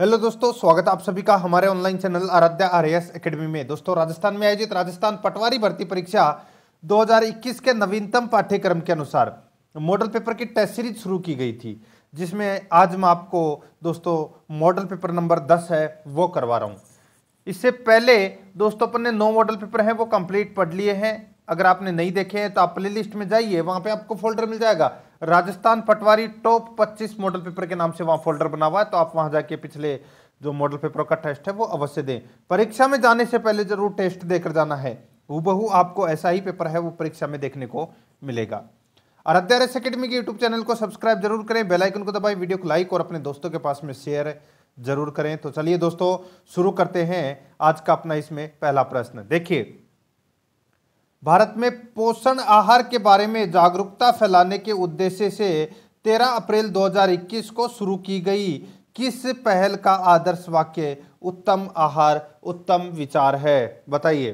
hello दोस्तों स्वागत आप सभी का हमारे online channel Aaradhya S academy में दोस्तों राजस्थान में आयोजित राजस्थान पटवारी भर्ती परीक्षा 2021 के नवीनतम पाठ्यक्रम के अनुसार मॉडल पेपर की टेस्ट सीरीज शुरू की गई थी जिसमें आज मैं आपको दोस्तों मॉडल पेपर नंबर 10 है वो करवा रहा हूँ इससे पहले दोस्तों अपन ने नौ मॉडल पेपर हैं वो कंप्लीट पढ़ लिए हैं अगर आपने नहीं देखे हैं तो आप प्ले में जाइए वहाँ पर आपको फोल्डर मिल जाएगा Rajasthan patwari top 25 model paper के नाम से वहां फोल्डर बना हुआ है तो आप वहां जाके पिछले जो मॉडल पेपरों का टेस्ट है वो अवश्य दें परीक्षा में जाने से पहले जरूर टेस्ट देकर जाना है हूबहू आपको ऐसा ही पेपर है वो परीक्षा में देखने को मिलेगा आराध्या एस अकेडमी के यूट्यूब चैनल को सब्सक्राइब जरूर करें बेल आइकन को दबाएं वीडियो को लाइक और अपने दोस्तों के पास में शेयर जरूर करें तो चलिए दोस्तों शुरू करते हैं आज का अपना इसमें पहला प्रश्न देखिए भारत में पोषण आहार के बारे में जागरूकता फैलाने के उद्देश्य से 13 अप्रैल 2021 को शुरू की गई किस पहल का आदर्श वाक्य उत्तम आहार उत्तम विचार है बताइए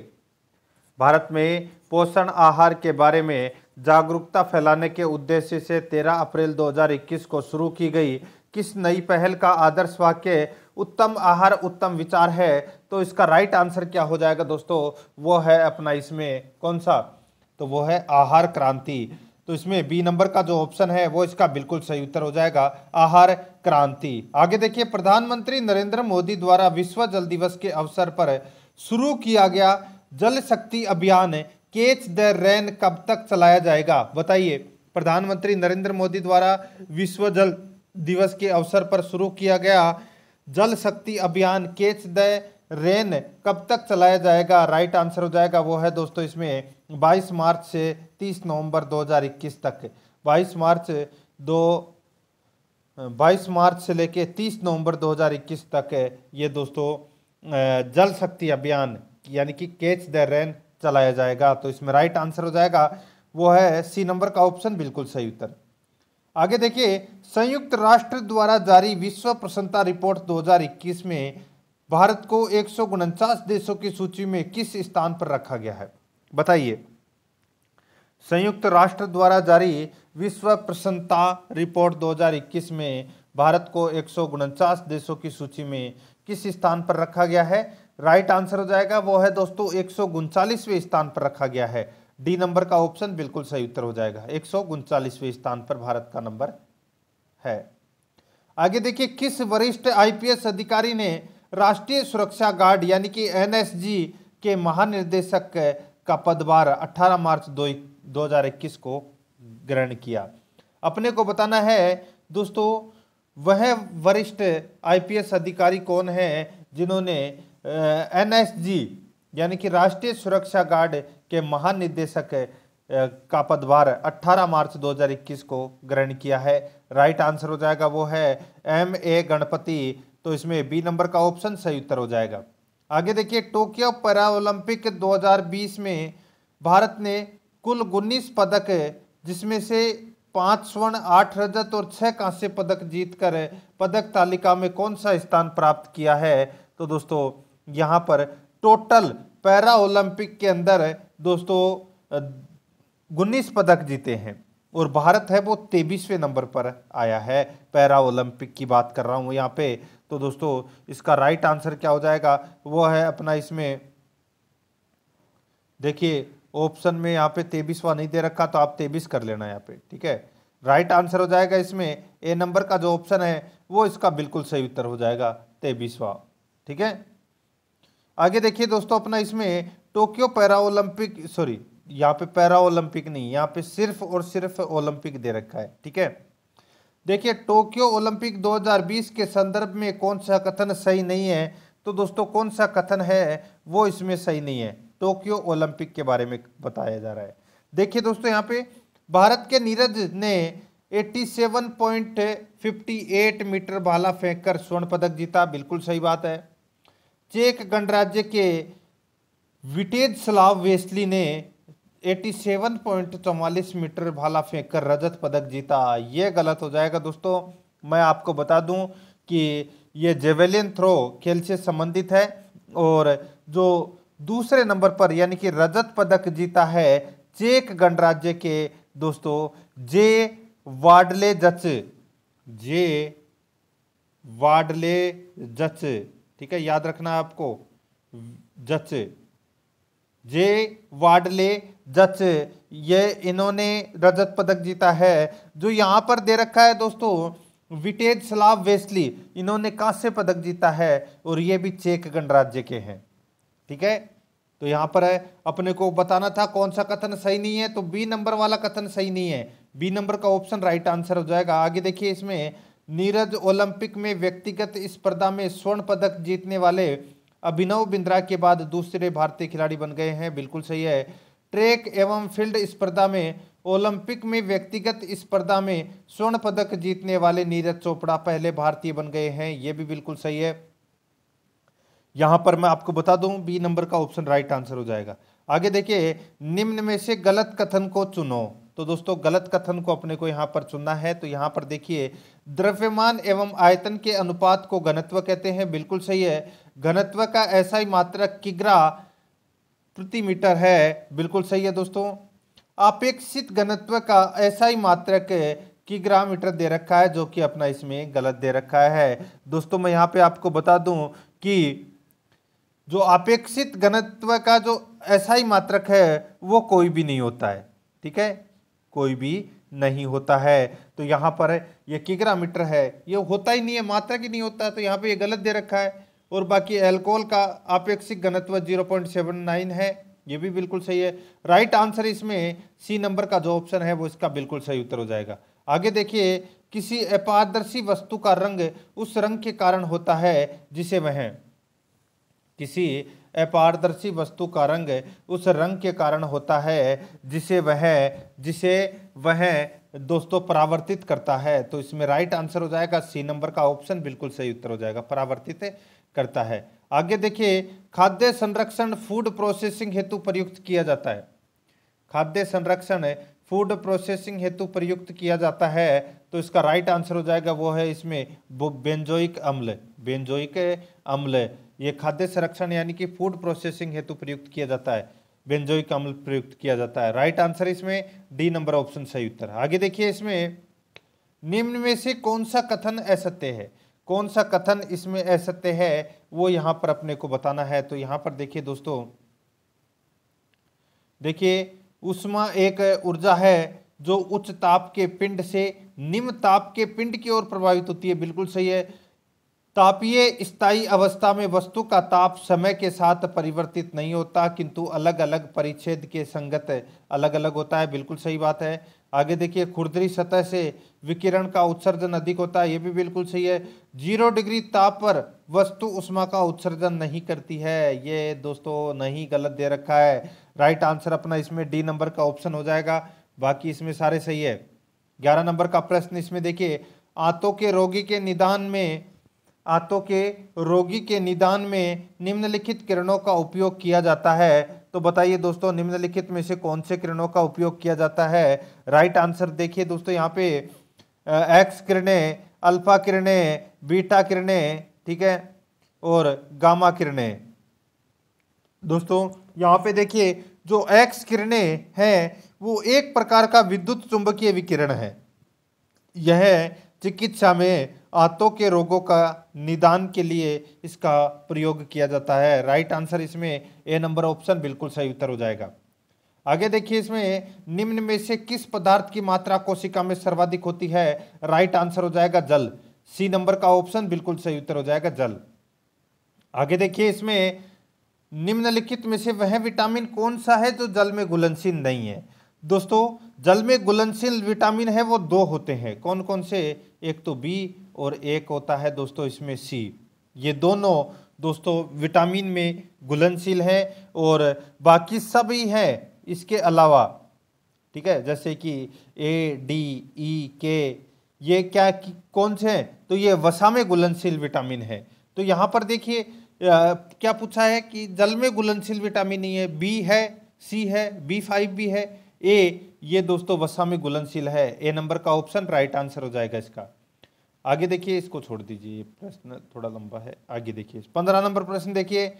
भारत में पोषण आहार के बारे में जागरूकता फैलाने के उद्देश्य से 13 अप्रैल 2021 को शुरू की गई किस नई पहल का आदर्श वाक्य उत्तम आहार उत्तम विचार है तो इसका राइट आंसर क्या हो जाएगा दोस्तों वो है अपना इसमें कौन सा तो वो है आहार क्रांति तो इसमें बी नंबर का जो ऑप्शन है वो इसका बिल्कुल सही उत्तर हो जाएगा आहार क्रांति आगे देखिए प्रधानमंत्री नरेंद्र मोदी द्वारा विश्व जल दिवस के अवसर पर शुरू किया गया जल शक्ति अभियान केच द रेन कब तक चलाया जाएगा बताइए प्रधानमंत्री नरेंद्र मोदी द्वारा विश्व जल दिवस के अवसर पर शुरू किया गया जल शक्ति अभियान केच द रेन कब तक चलाया जाएगा राइट आंसर हो जाएगा वो है दोस्तों इसमें 22 मार्च से 30 नवंबर 2021 तक 22 मार्च दो 22 मार्च से लेके 30 नवंबर 2021 तक ये दोस्तों जल शक्ति अभियान यानी कि केच द रेन चलाया जाएगा तो इसमें राइट आंसर हो जाएगा वो है सी नंबर का ऑप्शन बिल्कुल सही उत्तर आगे देखिए संयुक्त राष्ट्र द्वारा जारी विश्व प्रसन्नता रिपोर्ट 2021 में भारत को एक देशों की सूची में किस स्थान पर रखा गया है बताइए संयुक्त राष्ट्र द्वारा जारी विश्व प्रसन्नता रिपोर्ट 2021 में भारत को एक देशों की सूची में किस स्थान पर रखा गया है राइट आंसर हो जाएगा वो है दोस्तों एक स्थान पर रखा गया है डी नंबर का ऑप्शन बिल्कुल सही उत्तर हो जाएगा एक सौ स्थान पर भारत का नंबर है आगे देखिए किस वरिष्ठ आईपीएस अधिकारी ने राष्ट्रीय सुरक्षा गार्ड यानी कि एनएसजी के महानिर्देशक का पदभार 18 मार्च दो 2021 को ग्रहण किया अपने को बताना है दोस्तों वह वरिष्ठ आईपीएस अधिकारी कौन है जिन्होंने एनएसजी यानी कि राष्ट्रीय सुरक्षा गार्ड के महानिदेशक का पदभार 18 मार्च 2021 को ग्रहण किया है राइट आंसर हो जाएगा वो है एम ए गणपति तो इसमें बी नंबर का ऑप्शन सही उत्तर हो जाएगा आगे देखिए टोक्यो पैरालंपिक 2020 में भारत ने कुल उन्नीस पदक जिसमें से पाँच स्वर्ण आठ रजत और छः कांस्य पदक जीतकर पदक तालिका में कौन सा स्थान प्राप्त किया है तो दोस्तों यहाँ पर टोटल पैरा ओलंपिक के अंदर दोस्तों उन्नीस पदक जीते हैं और भारत है वो तेईसवें नंबर पर आया है पैरा ओलंपिक की बात कर रहा हूँ यहाँ पे तो दोस्तों इसका राइट आंसर क्या हो जाएगा वो है अपना इसमें देखिए ऑप्शन में यहाँ पे तेबीसवा नहीं दे रखा तो आप तेबीस कर लेना यहाँ पे ठीक है राइट आंसर हो जाएगा इसमें ए नंबर का जो ऑप्शन है वो इसका बिल्कुल सही उत्तर हो जाएगा तेबीसवा ठीक है आगे देखिए दोस्तों अपना इसमें टोक्यो पैरा ओलंपिक सॉरी यहाँ पे पैरा ओलंपिक नहीं यहाँ पे सिर्फ और सिर्फ ओलंपिक दे रखा है ठीक है देखिए टोक्यो ओलंपिक 2020 के संदर्भ में कौन सा कथन सही नहीं है तो दोस्तों कौन सा कथन है वो इसमें सही नहीं है टोक्यो ओलंपिक के बारे में बताया जा रहा है देखिए दोस्तों यहाँ पे भारत के नीरज ने 87.58 मीटर भाला फेंककर स्वर्ण पदक जीता बिल्कुल सही बात है चेक गणराज्य के विटेज स्लाव वेस्ली ने 87.44 मीटर भाला फेंक कर रजत पदक जीता ये गलत हो जाएगा दोस्तों मैं आपको बता दूं कि ये जेवेलियन थ्रो खेल से संबंधित है और जो दूसरे नंबर पर यानी कि रजत पदक जीता है चेक गणराज्य के दोस्तों जे वाडले जच जे वाडले जच ठीक है याद रखना आपको जच जे वाडले जच ये इन्होंने रजत पदक जीता है जो यहाँ पर दे रखा है दोस्तों विटेज स्लाव वेस्टली इन्होंने कांस्य पदक जीता है और ये भी चेक गणराज्य के हैं ठीक है तो यहाँ पर है अपने को बताना था कौन सा कथन सही नहीं है तो बी नंबर वाला कथन सही नहीं है बी नंबर का ऑप्शन राइट आंसर हो जाएगा आगे देखिए इसमें नीरज ओलंपिक में व्यक्तिगत स्पर्धा में स्वर्ण पदक जीतने वाले अभिनव बिंद्रा के बाद दूसरे भारतीय खिलाड़ी बन गए हैं बिल्कुल सही है ट्रैक एवं फील्ड स्पर्धा में ओलंपिक में व्यक्तिगत स्पर्धा में स्वर्ण पदक जीतने वाले नीरज चोपड़ा पहले भारतीय बन गए हैं ये भी बिल्कुल सही है यहां पर मैं आपको बता दूं बी नंबर का ऑप्शन राइट आंसर हो जाएगा आगे देखिए निम्न में से गलत कथन को चुनो तो दोस्तों गलत कथन को अपने को यहां पर चुनना है तो यहां पर देखिए द्रव्यमान एवं आयतन के अनुपात को घनत्व कहते हैं बिल्कुल सही है घनत्व का ऐसा ही मात्रक किग्रा प्रति मीटर है बिल्कुल सही है दोस्तों अपेक्षित घनत्व का ऐसा ही मात्रक किग्रा मीटर दे रखा है जो कि अपना इसमें गलत दे रखा है दोस्तों मैं यहाँ पे आपको बता दूँ कि जो अपेक्षित घनत्व का जो ऐसा ही मात्रक है वो कोई भी नहीं होता है ठीक है कोई भी नहीं होता है तो यहाँ पर ये किग्रा मीटर है ये होता ही नहीं है मात्रक ही नहीं होता तो यहाँ पे ये गलत दे रखा है और बाकी एल्कोहल का आपेक्षिक घनत्व 0.79 है ये भी बिल्कुल सही है राइट आंसर इसमें सी नंबर का जो ऑप्शन है वो इसका बिल्कुल सही उत्तर हो जाएगा आगे देखिए किसी अपारदर्शी वस्तु का रंग उस रंग के कारण होता है जिसे वह किसी अपारदर्शी वस्तु का रंग उस रंग के कारण होता है जिसे वह जिसे वह दोस्तों परावर्तित करता है तो इसमें राइट आंसर हो जाएगा सी नंबर का ऑप्शन बिल्कुल सही उत्तर हो जाएगा परावर्तित है करता है आगे देखिए खाद्य संरक्षण फूड प्रोसेसिंग हेतु प्रयुक्त किया जाता है खाद्य संरक्षण फूड प्रोसेसिंग हेतु प्रयुक्त किया जाता है तो इसका राइट आंसर हो जाएगा वो है इसमें वो बेंजोइक अम्ल बेंजोइक अम्ल ये खाद्य संरक्षण यानी कि फूड प्रोसेसिंग हेतु प्रयुक्त किया जाता है बेंजोइक अम्ल प्रयुक्त किया जाता है राइट आंसर इसमें डी नंबर ऑप्शन सही उत्तर आगे देखिए इसमें निम्न में से कौन सा कथन असत्य है कौन सा कथन इसमें असत्य है वो यहाँ पर अपने को बताना है तो यहाँ पर देखिए दोस्तों देखिए उष्मा एक ऊर्जा है जो उच्च ताप के पिंड से निम्न ताप के पिंड की ओर प्रभावित होती है बिल्कुल सही है तापीय स्थायी अवस्था में वस्तु का ताप समय के साथ परिवर्तित नहीं होता किंतु अलग अलग परिच्छेद के संगत अलग अलग होता है बिल्कुल सही बात है आगे देखिए खुरदरी सतह से विकिरण का उत्सर्जन अधिक होता है ये भी बिल्कुल सही है जीरो डिग्री ताप पर वस्तु उष्मा का उत्सर्जन नहीं करती है ये दोस्तों नहीं गलत दे रखा है राइट आंसर अपना इसमें डी नंबर का ऑप्शन हो जाएगा बाकी इसमें सारे सही है ग्यारह नंबर का प्रश्न इसमें देखिए आंतों के रोगी के निदान में आंतों के रोगी के निदान में निम्नलिखित किरणों का उपयोग किया जाता है तो बताइए दोस्तों निम्नलिखित में से कौन से किरणों का उपयोग किया जाता है राइट आंसर देखिए दोस्तों यहाँ पे एक्स किरणें अल्फा किरणें बीटा किरणें ठीक है और गामा किरणें दोस्तों यहाँ पे देखिए जो एक्स किरणें हैं वो एक प्रकार का विद्युत चुंबकीय विकिरण है यह चिकित्सा में आंतों के रोगों का निदान के लिए इसका प्रयोग किया जाता है राइट आंसर इसमें ए नंबर ऑप्शन बिल्कुल सही उत्तर हो जाएगा आगे देखिए इसमें निम्न में से किस पदार्थ की मात्रा कोशिका में सर्वाधिक होती है राइट आंसर हो जाएगा जल सी नंबर का ऑप्शन बिल्कुल सही उत्तर हो जाएगा जल आगे देखिए इसमें निम्नलिखित में से वह विटामिन कौन सा है जो जल में घुलनशील नहीं है दोस्तों जल में घुलनशील विटामिन है वो दो होते हैं कौन कौन से एक तो बी और एक होता है दोस्तों इसमें सी ये दोनों दोस्तों विटामिन में घुलनशील है और बाकी सभी है इसके अलावा ठीक है जैसे कि ए डी ई के ये क्या कौन से हैं तो ये वसा में घुलनशील विटामिन है तो यहाँ पर देखिए क्या पूछा है कि जल में घुलनशील विटामिन नहीं e है बी है सी है बी फाइव भी है ए ये दोस्तों वसा में घुलनशील है ए नंबर का ऑप्शन राइट आंसर हो जाएगा इसका आगे देखिए इसको छोड़ दीजिए प्रश्न थोड़ा लंबा है आगे देखिए पंद्रह नंबर प्रश्न देखिए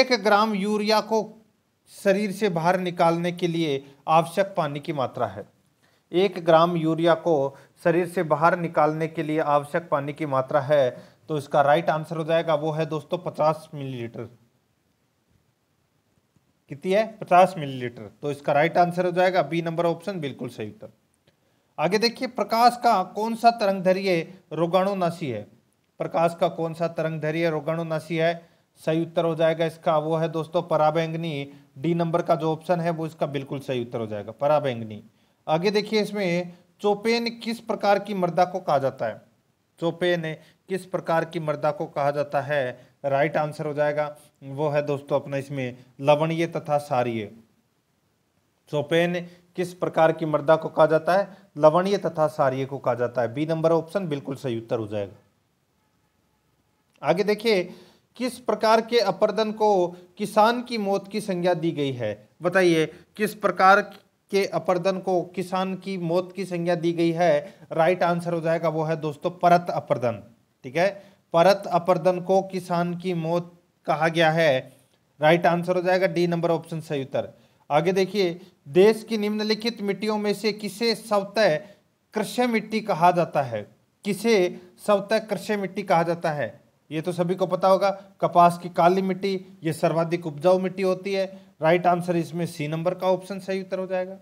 एक ग्राम यूरिया को शरीर से बाहर निकालने के लिए आवश्यक पानी की मात्रा है एक ग्राम यूरिया को शरीर से बाहर निकालने के लिए आवश्यक पानी की मात्रा है तो इसका राइट आंसर हो जाएगा वो है दोस्तों पचास मिलीलीटर कितनी है पचास मिलीलीटर तो इसका राइट आंसर हो जाएगा बी नंबर ऑप्शन बिल्कुल सही उत्तर आगे देखिए प्रकाश का कौन सा धैर्य रोगाणुनाशी है प्रकाश का कौन सा धैर्य रोगाणुनाशी है सही उत्तर हो जाएगा इसका वो है दोस्तों पराबैंगनी डी नंबर का जो ऑप्शन है वो इसका बिल्कुल सही उत्तर हो जाएगा पराबैंगनी आगे देखिए इसमें चोपेन किस प्रकार की मृदा को कहा जाता है चोपेन किस प्रकार की मृदा को कहा जाता है राइट आंसर हो जाएगा वो है दोस्तों अपना इसमें लवणीय तथा सारीय चोपेन किस प्रकार की मृदा को कहा जाता है लवणीय तथा सारीय को कहा जाता है बी नंबर ऑप्शन बिल्कुल सही उत्तर हो जाएगा आगे देखिए किस प्रकार के अपर्दन को किसान की मौत की संज्ञा दी गई है बताइए किस प्रकार के अपर्दन को किसान की मौत की संज्ञा दी गई है राइट आंसर हो जाएगा वो है दोस्तों परत अपर्दन ठीक है परत अपर्दन को किसान की मौत कहा गया है राइट आंसर हो जाएगा डी नंबर ऑप्शन सही उत्तर आगे देखिए देश की निम्नलिखित मिट्टियों में से किसे सवतः कृषि मिट्टी कहा जाता है किसे सवतः कृषि मिट्टी कहा जाता है ये तो सभी को पता होगा कपास की काली मिट्टी ये सर्वाधिक उपजाऊ मिट्टी होती है राइट आंसर इसमें सी नंबर का ऑप्शन सही उत्तर हो जाएगा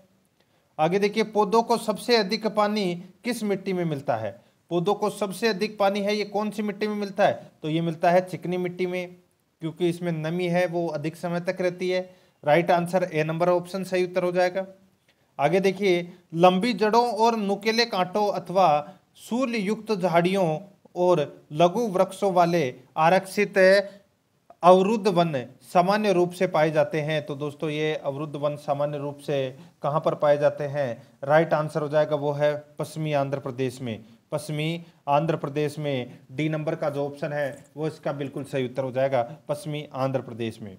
आगे देखिए पौधों को सबसे अधिक पानी किस मिट्टी में मिलता है पौधों को सबसे अधिक पानी है ये कौन सी मिट्टी में मिलता है तो ये मिलता है चिकनी मिट्टी में क्योंकि इसमें नमी है वो अधिक समय तक रहती है right answer A number option सही उत्तर हो जाएगा आगे देखिए लंबी जड़ों और नुकेले कांटों अथवा सूर्य युक्त झाड़ियों और लघु वृक्षों वाले आरक्षित अवरुद्ध वन सामान्य रूप से पाए जाते हैं तो दोस्तों ये अवरुद्ध वन सामान्य रूप से कहाँ पर पाए जाते हैं राइट आंसर हो जाएगा वो है पश्चिमी आंध्र प्रदेश में पश्चिमी आंध्र प्रदेश में डी नंबर का जो ऑप्शन है वो इसका बिल्कुल सही उत्तर हो जाएगा पश्चिमी आंध्र प्रदेश में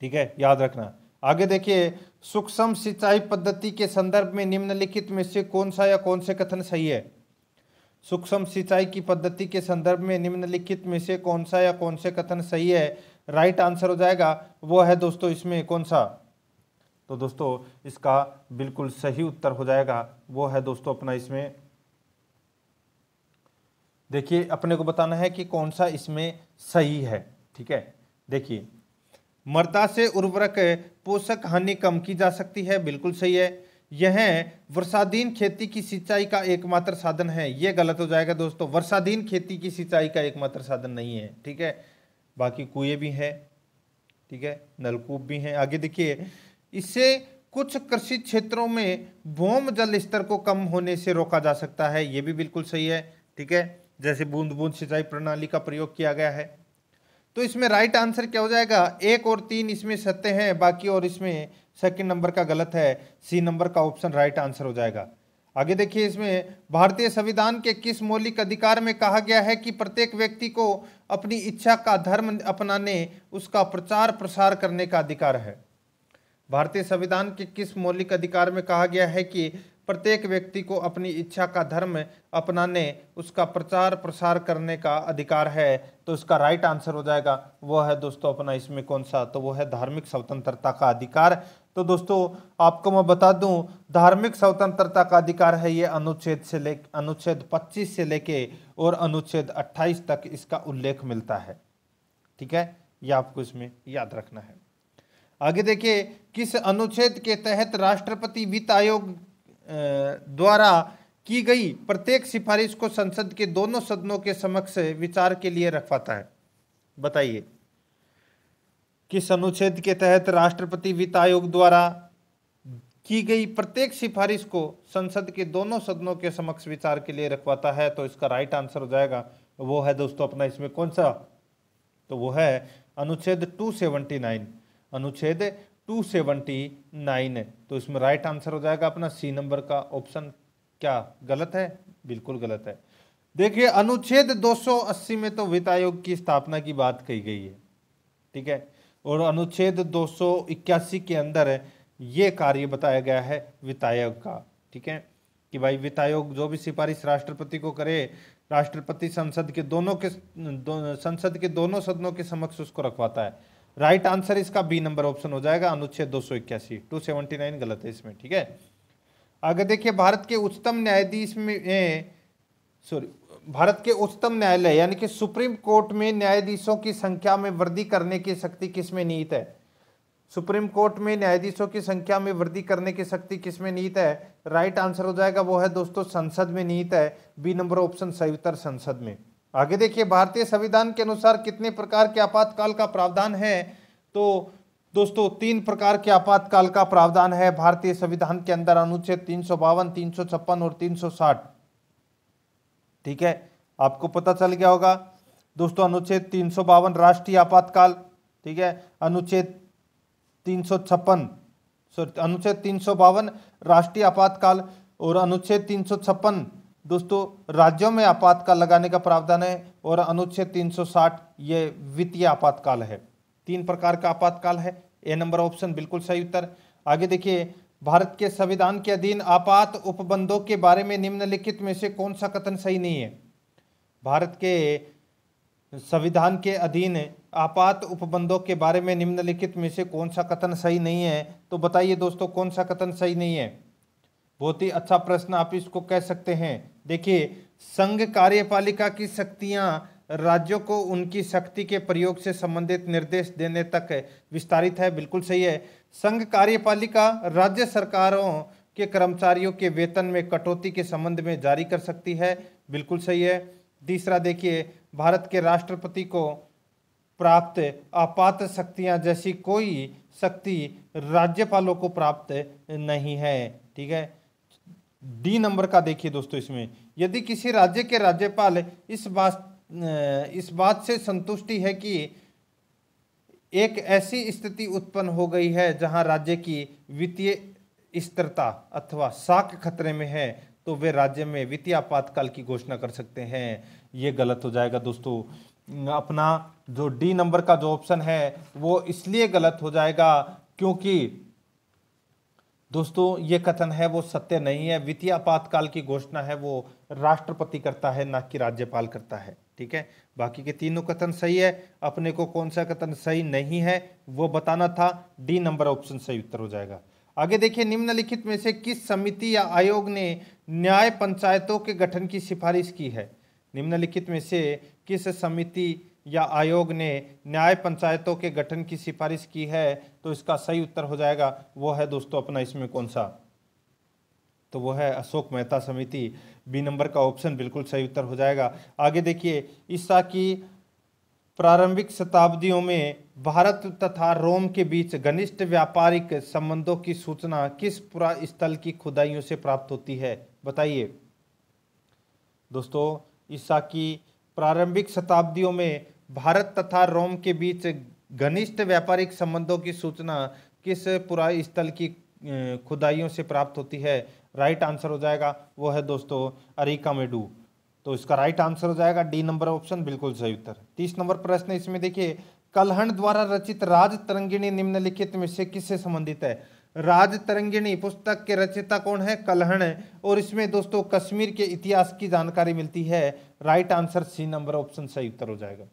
ठीक है याद रखना आगे देखिए सूक्ष्म सिंचाई पद्धति के संदर्भ में निम्नलिखित में से कौन सा या कौन से कथन सही है सूक्ष्म सिंचाई की पद्धति के संदर्भ में निम्नलिखित में से कौन सा या कौन से कथन सही है राइट आंसर हो जाएगा वो है दोस्तों इसमें कौन सा तो दोस्तों इसका बिल्कुल सही उत्तर हो जाएगा वो है दोस्तों अपना इसमें देखिए अपने को बताना है कि कौन सा इसमें सही है ठीक है देखिए मर्ता से उर्वरक पोषक हानि कम की जा सकती है बिल्कुल सही है यह वर्षाधीन खेती की सिंचाई का एकमात्र साधन है यह गलत हो जाएगा दोस्तों वर्षाधीन खेती की सिंचाई का एकमात्र साधन नहीं है ठीक है बाकी कुएं भी हैं ठीक है नलकूप भी हैं आगे देखिए इससे कुछ कृषि क्षेत्रों में भूम जल स्तर को कम होने से रोका जा सकता है ये भी बिल्कुल सही है ठीक है जैसे बूंद बूंद सिंचाई प्रणाली का प्रयोग किया गया है तो इसमें राइट आंसर क्या हो जाएगा एक और तीन इसमें सत्य हैं बाकी और इसमें सेकंड नंबर का गलत है सी नंबर का ऑप्शन राइट आंसर हो जाएगा आगे देखिए इसमें भारतीय संविधान के किस मौलिक अधिकार में कहा गया है कि प्रत्येक व्यक्ति को अपनी इच्छा का धर्म अपनाने उसका प्रचार प्रसार करने का अधिकार है भारतीय संविधान के किस मौलिक अधिकार में कहा गया है कि प्रत्येक व्यक्ति को अपनी इच्छा का धर्म अपनाने उसका प्रचार प्रसार करने का अधिकार है तो इसका राइट आंसर हो जाएगा वो है दोस्तों अपना इसमें कौन सा तो वो है धार्मिक स्वतंत्रता का अधिकार तो दोस्तों आपको मैं बता दूं धार्मिक स्वतंत्रता का अधिकार है ये अनुच्छेद से ले अनुच्छेद 25 से लेके और अनुच्छेद 28 तक इसका उल्लेख मिलता है ठीक है ये आपको इसमें याद रखना है आगे देखिए किस अनुच्छेद के तहत राष्ट्रपति वित्त आयोग द्वारा की गई प्रत्येक सिफारिश को संसद के दोनों सदनों के समक्ष विचार के लिए रखवाता है बताइए किस अनुच्छेद के तहत राष्ट्रपति वित्त आयोग द्वारा की गई प्रत्येक सिफारिश को संसद के दोनों सदनों के समक्ष विचार के लिए रखवाता है तो इसका राइट आंसर हो जाएगा वो है दोस्तों अपना इसमें कौन सा तो वो है अनुच्छेद 279 अनुच्छेद टू सेवेंटी नाइन है तो इसमें राइट आंसर हो जाएगा अपना सी नंबर का ऑप्शन क्या गलत है बिल्कुल गलत है देखिए अनुच्छेद 280 में तो वित्त आयोग की स्थापना की बात कही गई है ठीक है और अनुच्छेद 281 के अंदर ये कार्य बताया गया है वित्त आयोग का ठीक है कि भाई वित्त आयोग जो भी सिफारिश राष्ट्रपति को करे राष्ट्रपति संसद के दोनों के दो, संसद के दोनों सदनों के समक्ष उसको रखवाता है राइट आंसर इसका बी नंबर ऑप्शन हो जाएगा अनुच्छेद दो सौ इक्यासी टू सेवेंटी नाइन गलत है इसमें ठीक है आगे देखिए भारत के उच्चतम न्यायाधीश में सॉरी भारत के उच्चतम न्यायालय यानी कि सुप्रीम कोर्ट में न्यायाधीशों की संख्या में वृद्धि करने की शक्ति किसमें निहित है सुप्रीम कोर्ट में न्यायाधीशों की संख्या में वृद्धि करने की शक्ति किसमें निहित है राइट आंसर हो जाएगा वो है दोस्तों संसद में निहित है बी नंबर ऑप्शन सही उत्तर संसद में आगे देखिए भारतीय संविधान के अनुसार कितने प्रकार के आपातकाल का प्रावधान है तो दोस्तों तीन प्रकार के आपातकाल का प्रावधान है भारतीय संविधान के अंदर अनुच्छेद तीन सौ बावन तीन सौ छप्पन और तीन सौ साठ ठीक है आपको पता चल गया होगा दोस्तों अनुच्छेद तीन सौ बावन राष्ट्रीय आपातकाल ठीक है अनुच्छेद तीन सौ छप्पन सॉरी अनुच्छेद तीन सौ बावन राष्ट्रीय आपातकाल और अनुच्छेद तीन सौ छप्पन दोस्तों राज्यों में आपातकाल लगाने का प्रावधान है और अनुच्छेद 360 ये वित्तीय आपातकाल है तीन प्रकार का आपातकाल है ए नंबर ऑप्शन बिल्कुल सही उत्तर आगे देखिए भारत के संविधान के अधीन आपात उपबंधों के बारे में निम्नलिखित में से कौन सा कथन सही नहीं है भारत के संविधान के अधीन आपात उपबंधों के बारे में निम्नलिखित में से कौन सा कथन सही नहीं है तो बताइए दोस्तों कौन सा कथन सही नहीं है बहुत ही अच्छा प्रश्न आप इसको कह सकते हैं देखिए संघ कार्यपालिका की शक्तियाँ राज्यों को उनकी शक्ति के प्रयोग से संबंधित निर्देश देने तक विस्तारित है बिल्कुल सही है संघ कार्यपालिका राज्य सरकारों के कर्मचारियों के वेतन में कटौती के संबंध में जारी कर सकती है बिल्कुल सही है तीसरा देखिए भारत के राष्ट्रपति को प्राप्त आपात शक्तियाँ जैसी कोई शक्ति राज्यपालों को प्राप्त नहीं है ठीक है डी नंबर का देखिए दोस्तों इसमें यदि किसी राज्य के राज्यपाल इस बात इस बात से संतुष्टि है कि एक ऐसी स्थिति उत्पन्न हो गई है जहां राज्य की वित्तीय स्थिरता अथवा साख खतरे में है तो वे राज्य में वित्तीय आपातकाल की घोषणा कर सकते हैं ये गलत हो जाएगा दोस्तों अपना जो डी नंबर का जो ऑप्शन है वो इसलिए गलत हो जाएगा क्योंकि दोस्तों ये कथन है वो सत्य नहीं है वित्तीय आपातकाल की घोषणा है वो राष्ट्रपति करता है ना कि राज्यपाल करता है ठीक है बाकी के तीनों कथन सही है अपने को कौन सा कथन सही नहीं है वो बताना था डी नंबर ऑप्शन सही उत्तर हो जाएगा आगे देखिए निम्नलिखित में से किस समिति या आयोग ने न्याय पंचायतों के गठन की सिफारिश की है निम्नलिखित में से किस समिति या आयोग ने न्याय पंचायतों के गठन की सिफारिश की है तो इसका सही उत्तर हो जाएगा वो है दोस्तों अपना इसमें कौन सा तो वो है अशोक मेहता समिति बी नंबर का ऑप्शन बिल्कुल सही उत्तर हो जाएगा आगे देखिए ईसा की प्रारंभिक शताब्दियों में भारत तथा रोम के बीच घनिष्ठ व्यापारिक संबंधों की सूचना किस पुरा स्थल की खुदाइयों से प्राप्त होती है बताइए दोस्तों ईसा की प्रारंभिक शताब्दियों में भारत तथा रोम के बीच घनिष्ठ व्यापारिक संबंधों की सूचना किस पुराई स्थल की खुदाइयों से प्राप्त होती है राइट आंसर हो जाएगा वो है दोस्तों अरिका मेडू तो इसका राइट आंसर हो जाएगा डी नंबर ऑप्शन बिल्कुल सही उत्तर तीस नंबर प्रश्न इसमें देखिए कलहण द्वारा रचित राज तरंगिणी निम्नलिखित में से किससे संबंधित है राज तरंगिणी पुस्तक के रचयिता कौन है कलहण और इसमें दोस्तों कश्मीर के इतिहास की जानकारी मिलती है right answer C number option सही उत्तर हो जाएगा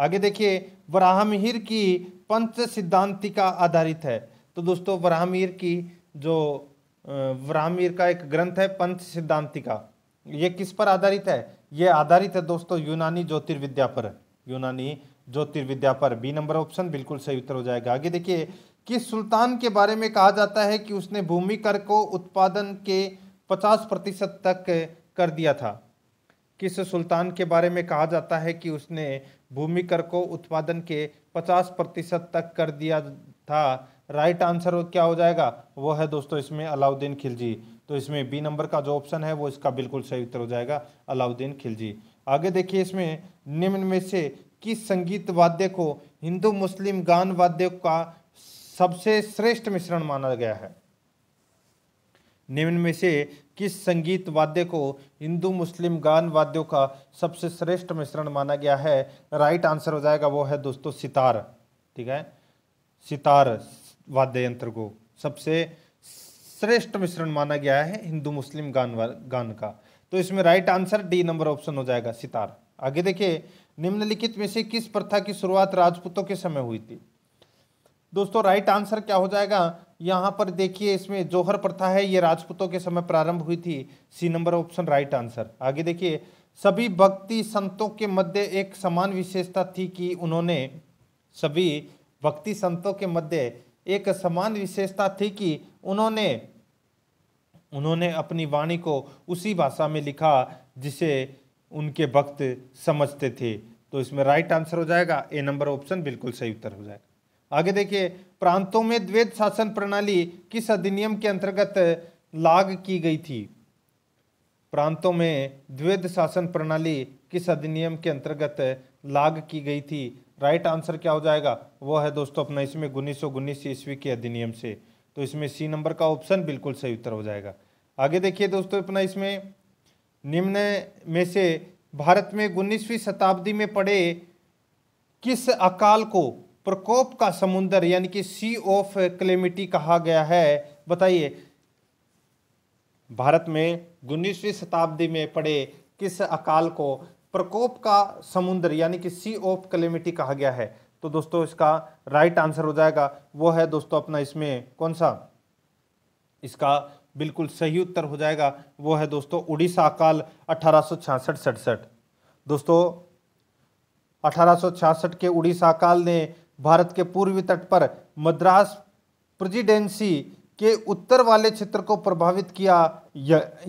आगे देखिए वराहमिहिर की पंच सिद्धांतिका आधारित है तो दोस्तों वराहमिहिर की जो वराहमिहिर का एक ग्रंथ है पंच सिद्धांतिका ये किस पर आधारित है ये आधारित है दोस्तों यूनानी ज्योतिर्विद्या पर यूनानी ज्योतिर्विद्या पर बी नंबर ऑप्शन बिल्कुल सही उत्तर हो जाएगा आगे देखिए किस सुल्तान के बारे में कहा जाता है कि उसने भूमि कर को उत्पादन के पचास प्रतिशत तक कर दिया था किस सुल्तान के बारे में कहा जाता है कि उसने भूमि कर को उत्पादन के 50 प्रतिशत तक कर दिया था राइट आंसर क्या हो जाएगा वो है दोस्तों इसमें अलाउद्दीन खिलजी तो इसमें बी नंबर का जो ऑप्शन है वो इसका बिल्कुल सही उत्तर हो जाएगा अलाउद्दीन खिलजी आगे देखिए इसमें निम्न में से किस संगीत वाद्य को हिंदू मुस्लिम गान वाद्य का सबसे श्रेष्ठ मिश्रण माना गया है निम्न में से किस संगीत वाद्य को हिंदू मुस्लिम गान वाद्यों का सबसे श्रेष्ठ मिश्रण माना गया है राइट आंसर हो जाएगा वो है दोस्तों सितार ठीक है सितार वाद्य यंत्र को सबसे श्रेष्ठ मिश्रण माना गया है हिंदू मुस्लिम गान गान का तो इसमें right answer D number option हो जाएगा सितार आगे देखिए निम्नलिखित में से किस प्रथा की शुरुआत राजपूतों के समय हुई थी दोस्तों राइट आंसर क्या हो जाएगा यहाँ पर देखिए इसमें जोहर प्रथा है ये राजपूतों के समय प्रारंभ हुई थी C number option right answer आगे देखिए सभी भक्ति संतों के मध्य एक समान विशेषता थी कि उन्होंने सभी भक्ति संतों के मध्य एक समान विशेषता थी कि उन्होंने उन्होंने अपनी वाणी को उसी भाषा में लिखा जिसे उनके भक्त समझते थे तो इसमें राइट आंसर हो जाएगा ए नंबर ऑप्शन बिल्कुल सही उत्तर हो जाएगा आगे देखिए प्रांतों में द्वैत शासन प्रणाली किस अधिनियम के अंतर्गत लाग की गई थी प्रांतों में द्वैत शासन प्रणाली किस अधिनियम के अंतर्गत लाग की गई थी राइट आंसर क्या हो जाएगा वो है दोस्तों अपना इसमें उन्नीस सौ उन्नीस ईस्वी के अधिनियम से तो इसमें सी नंबर का ऑप्शन बिल्कुल सही उत्तर हो जाएगा आगे देखिए दोस्तों अपना इसमें निम्न में से भारत में उन्नीसवीं शताब्दी में पड़े किस अकाल को प्रकोप का समुन्द्र यानी कि सी ऑफ क्लेमिटी कहा गया है बताइए भारत में उन्नीसवीं शताब्दी में पड़े किस अकाल को प्रकोप का समुद्र यानी कि सी ऑफ क्लेमिटी कहा गया है तो दोस्तों इसका राइट आंसर हो जाएगा वो है दोस्तों अपना इसमें कौन सा इसका बिल्कुल सही उत्तर हो जाएगा वो है दोस्तों उड़ीसा अकाल अठारह दोस्तों अठारह के उड़ीसा अकाल ने भारत के पूर्वी तट पर मद्रास प्रेजिडेंसी के उत्तर वाले क्षेत्र को प्रभावित किया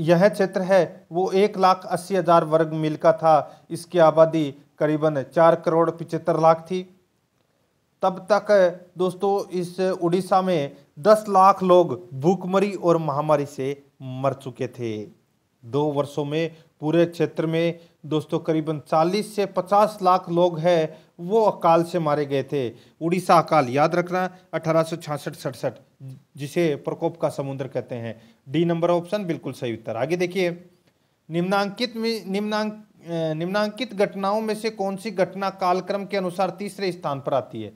यह क्षेत्र है वो एक लाख अस्सी हज़ार वर्ग मील का था इसकी आबादी करीबन चार करोड़ पिचहत्तर लाख थी तब तक दोस्तों इस उड़ीसा में दस लाख लोग भूखमरी और महामारी से मर चुके थे दो वर्षों में पूरे क्षेत्र में दोस्तों करीबन 40 से 50 लाख लोग हैं वो अकाल से मारे गए थे उड़ीसा अकाल याद रखना अठारह सौ जिसे प्रकोप का समुद्र कहते हैं डी नंबर ऑप्शन बिल्कुल सही उत्तर आगे देखिए निम्नांकित में निम्नांक निम्नांकित घटनाओं में से कौन सी घटना कालक्रम के अनुसार तीसरे स्थान पर आती है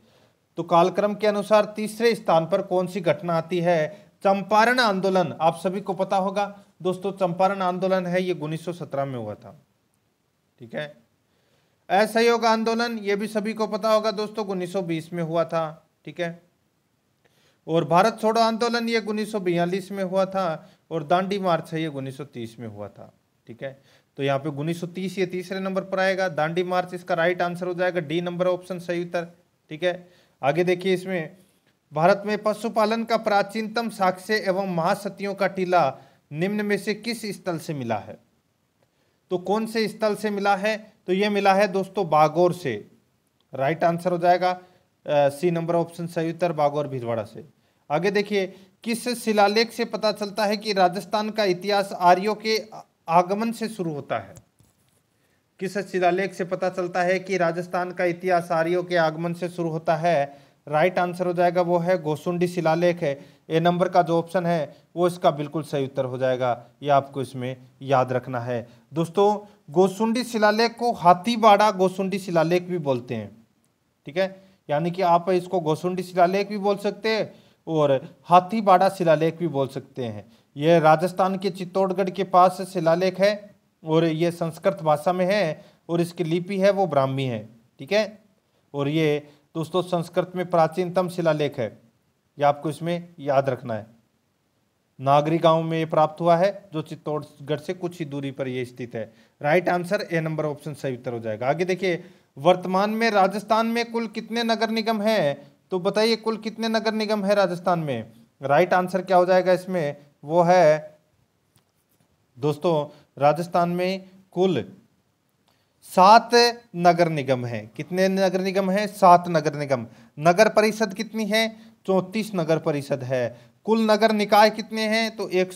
तो कालक्रम के अनुसार तीसरे स्थान पर कौन सी घटना आती है चंपारण आंदोलन आप सभी को पता होगा दोस्तों चंपारण आंदोलन है ये उन्नीस में हुआ था ठीक है असहयोग आंदोलन ये भी सभी को पता होगा दोस्तों बीस में हुआ था ठीक है और भारत छोड़ो आंदोलन ये 1942 में हुआ था और दांडी मार्च है ये तीस में हुआ था ठीक है तो यहाँ पे 1930 ये तीसरे नंबर पर आएगा दांडी मार्च इसका राइट आंसर हो जाएगा डी नंबर ऑप्शन सही उत्तर ठीक है आगे देखिए इसमें भारत में पशुपालन का प्राचीनतम साक्ष्य एवं महासतियों का टीला निम्न में से किस स्थल से मिला है तो कौन से स्थल से मिला है तो ये मिला है दोस्तों बागोर से राइट आंसर हो जाएगा सी नंबर ऑप्शन सही उत्तर बागोर भीलवाड़ा से आगे देखिए किस शिलालेख से पता चलता है कि राजस्थान का इतिहास आर्यो के आगमन से शुरू होता है किस शिलालेख से पता चलता है कि राजस्थान का इतिहास आर्यो के आगमन से शुरू होता है राइट आंसर हो जाएगा वो है गोसुंडी शिलालेख है ए नंबर का जो ऑप्शन है वो इसका बिल्कुल सही उत्तर हो जाएगा ये आपको इसमें याद रखना है दोस्तों गोसुंडी शिलालेख को हाथीबाड़ा गोसुंडी शिलालेख भी बोलते हैं ठीक है यानी कि आप इसको गोसुंडी शिलालेख भी बोल सकते हैं और हाथीबाड़ा शिलालेख भी बोल सकते हैं यह राजस्थान के चित्तौड़गढ़ के पास शिलालेख है और ये संस्कृत भाषा में है और इसकी लिपि है वो ब्राह्मी है ठीक है और ये दोस्तों संस्कृत में प्राचीनतम शिलालेख है ये आपको इसमें याद रखना है नागरी गांव में ये प्राप्त हुआ है जो चित्तौड़गढ़ से कुछ ही दूरी पर यह स्थित है right answer A number option सही उत्तर हो जाएगा आगे देखिए वर्तमान में राजस्थान में कुल कितने नगर निगम हैं तो बताइए कुल कितने नगर निगम है राजस्थान में राइट आंसर क्या हो जाएगा इसमें वो है दोस्तों राजस्थान में कुल सात नगर निगम है कितने नगर निगम है सात नगर निगम नगर परिषद कितनी है चौंतीस नगर परिषद है कुल नगर निकाय कितने हैं तो एक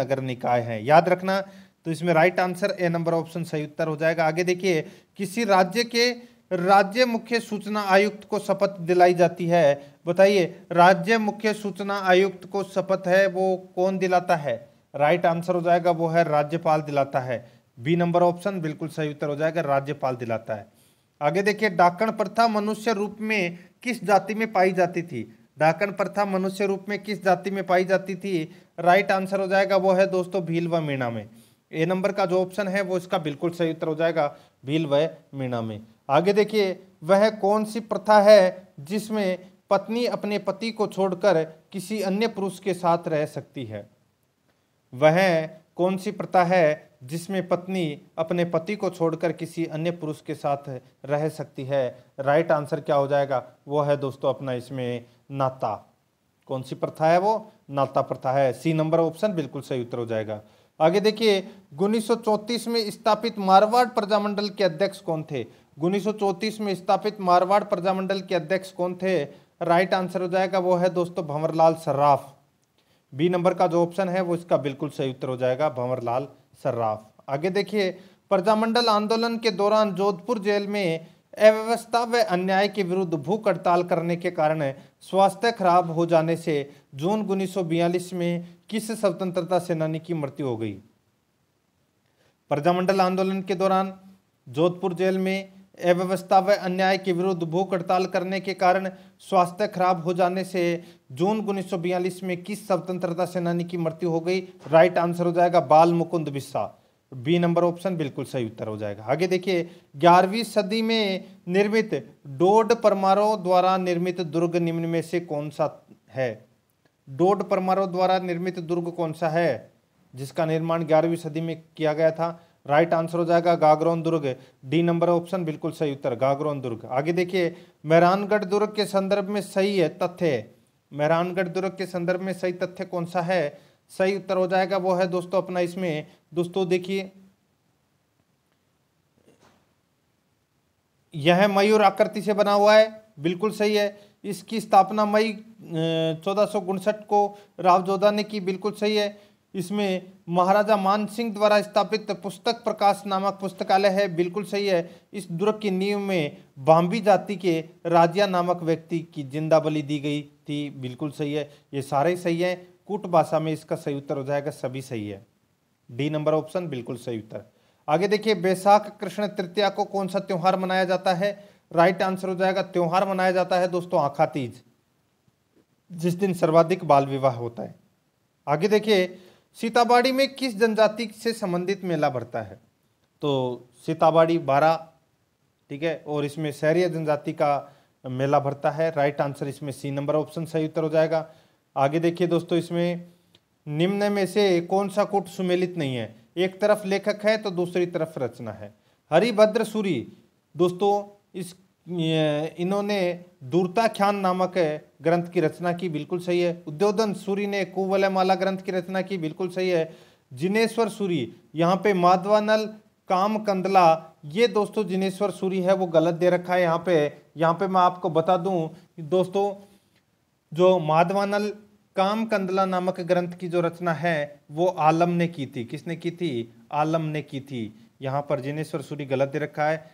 नगर निकाय हैं याद रखना तो इसमें right answer A number option सही उत्तर हो जाएगा आगे देखिए किसी राज्य के राज्य मुख्य सूचना आयुक्त को शपथ दिलाई जाती है बताइए राज्य मुख्य सूचना आयुक्त को शपथ है वो कौन दिलाता है राइट आंसर हो जाएगा वो है राज्यपाल दिलाता है बी नंबर ऑप्शन बिल्कुल सही उत्तर हो जाएगा राज्यपाल दिलाता है आगे देखिए डाकण प्रथा मनुष्य रूप में किस जाति में पाई जाती थी ढाकन प्रथा मनुष्य रूप में किस जाति में पाई जाती थी राइट आंसर हो जाएगा वो है दोस्तों भील व मीणा में ए नंबर का जो ऑप्शन है वो इसका बिल्कुल सही उत्तर हो जाएगा भील व मीणा में आगे देखिए वह कौन सी प्रथा है जिसमें पत्नी अपने पति को छोड़कर किसी अन्य पुरुष के साथ रह सकती है वह कौन सी प्रथा है जिसमें पत्नी अपने पति को छोड़कर किसी अन्य पुरुष के साथ रह सकती है राइट आंसर क्या हो जाएगा वो है दोस्तों अपना इसमें नाता कौन सी प्रथा है वो नाता प्रथा है सी नंबर ऑप्शन बिल्कुल सही उत्तर हो जाएगा आगे देखिए उन्नीस में स्थापित मारवाड़ प्रजामंडल के अध्यक्ष कौन थे उन्नीस में स्थापित मारवाड़ प्रजामंडल के अध्यक्ष कौन थे राइट आंसर हो जाएगा वो है दोस्तों भंवरलाल सर्राफ बी नंबर का जो ऑप्शन है वो इसका बिल्कुल सही उत्तर हो जाएगा भंवरलाल सर्राफ आगे देखिए प्रजामंडल आंदोलन के दौरान जोधपुर जेल में अव्यवस्था व अन्याय के विरुद्ध भूख हड़ताल करने के कारण स्वास्थ्य खराब हो जाने से जून उन्नीस में किस स्वतंत्रता सेनानी की मृत्यु हो गई प्रजामंडल आंदोलन के दौरान जोधपुर जेल में अव्यवस्था व अन्याय के विरुद्ध भूख हड़ताल करने के कारण स्वास्थ्य खराब हो जाने से जून उन्नीस में किस स्वतंत्रता सेनानी की मृत्यु हो गई राइट आंसर हो जाएगा Bal Mukund Bissa B number option बिल्कुल सही उत्तर हो जाएगा आगे देखिए ग्यारहवीं सदी में निर्मित डोड परमारों द्वारा निर्मित दुर्ग निम्न में से कौन सा है डोड परमारों द्वारा निर्मित दुर्ग कौन सा है जिसका निर्माण ग्यारहवीं सदी में किया गया था राइट आंसर हो जाएगा गागरौन दुर्ग डी नंबर ऑप्शन बिल्कुल सही उत्तर गागरौन दुर्ग आगे देखिए मेहरानगढ़ दुर्ग के संदर्भ में सही है तथ्य मेहरानगढ़ दुर्ग के संदर्भ में सही तथ्य कौन सा है सही उत्तर हो जाएगा वो है दोस्तों अपना इसमें दोस्तों देखिए यह मयूर आकृति से बना हुआ है बिल्कुल सही है इसकी स्थापना मई चौदह को राव जोधा ने की बिल्कुल सही है इसमें महाराजा मान सिंह द्वारा स्थापित पुस्तक प्रकाश नामक पुस्तकालय है बिल्कुल सही है इस दुर्ग की नींव में बाम्बी जाति के राजिया नामक व्यक्ति की जिंदा बलि दी गई थी बिल्कुल सही है ये सारे सही हैं कूट भाषा में इसका सही उत्तर हो जाएगा सभी सही है डी नंबर ऑप्शन बिल्कुल सही उत्तर आगे देखिए बैसाख कृष्ण तृतीया को कौन सा त्यौहार मनाया जाता है राइट आंसर हो जाएगा त्यौहार मनाया जाता है दोस्तों आखा तीज जिस दिन सर्वाधिक बाल विवाह होता है आगे देखिए सीताबाड़ी में किस जनजाति से संबंधित मेला भरता है तो सीताबाड़ी बारह ठीक है और इसमें शहरीय जनजाति का मेला भरता है राइट आंसर इसमें सी नंबर ऑप्शन सही उत्तर हो जाएगा आगे देखिए दोस्तों इसमें निम्न में से कौन सा कूट सुमेलित नहीं है एक तरफ लेखक है तो दूसरी तरफ रचना है हरिभद्र सूरी दोस्तों इस इन्होंने दूरताख्यान नामक ग्रंथ की रचना की बिल्कुल सही है उद्योधन सूरी ने कुवलय माला ग्रंथ की रचना की बिल्कुल सही है जिनेश्वर सूरी यहाँ पे माधवानल काम कंदला ये दोस्तों जिनेश्वर सूरी है वो गलत दे रखा है यहाँ पे यहाँ पे मैं आपको बता दूँ दोस्तों जो माधवानल काम कंदला नामक ग्रंथ की जो रचना है वो आलम ने की थी किसने की थी आलम ने की थी यहाँ पर जिनेश्वर सूरी गलत दे रखा है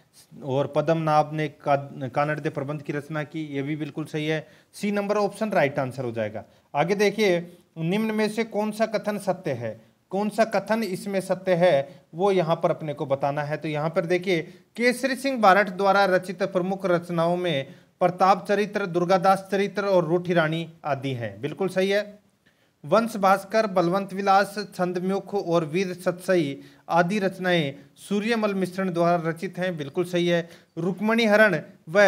और पदम नाभ ने कानड़ दे प्रबंध की रचना की ये भी बिल्कुल सही है C number option right answer हो जाएगा आगे देखिए निम्न में से कौन सा कथन सत्य है कौन सा कथन इसमें सत्य है वो यहाँ पर अपने को बताना है तो यहाँ पर देखिए केसरी सिंह बारट द्वारा रचित प्रमुख रचनाओं में प्रताप चरित्र दुर्गादास चरित्र और रूठी रानी आदि हैं बिल्कुल सही है वंश भास्कर बलवंत विलास छंदमुख और वीर सत्सई आदि रचनाएं सूर्यमल मिश्रण द्वारा रचित हैं बिल्कुल सही है रुक्मणी हरण व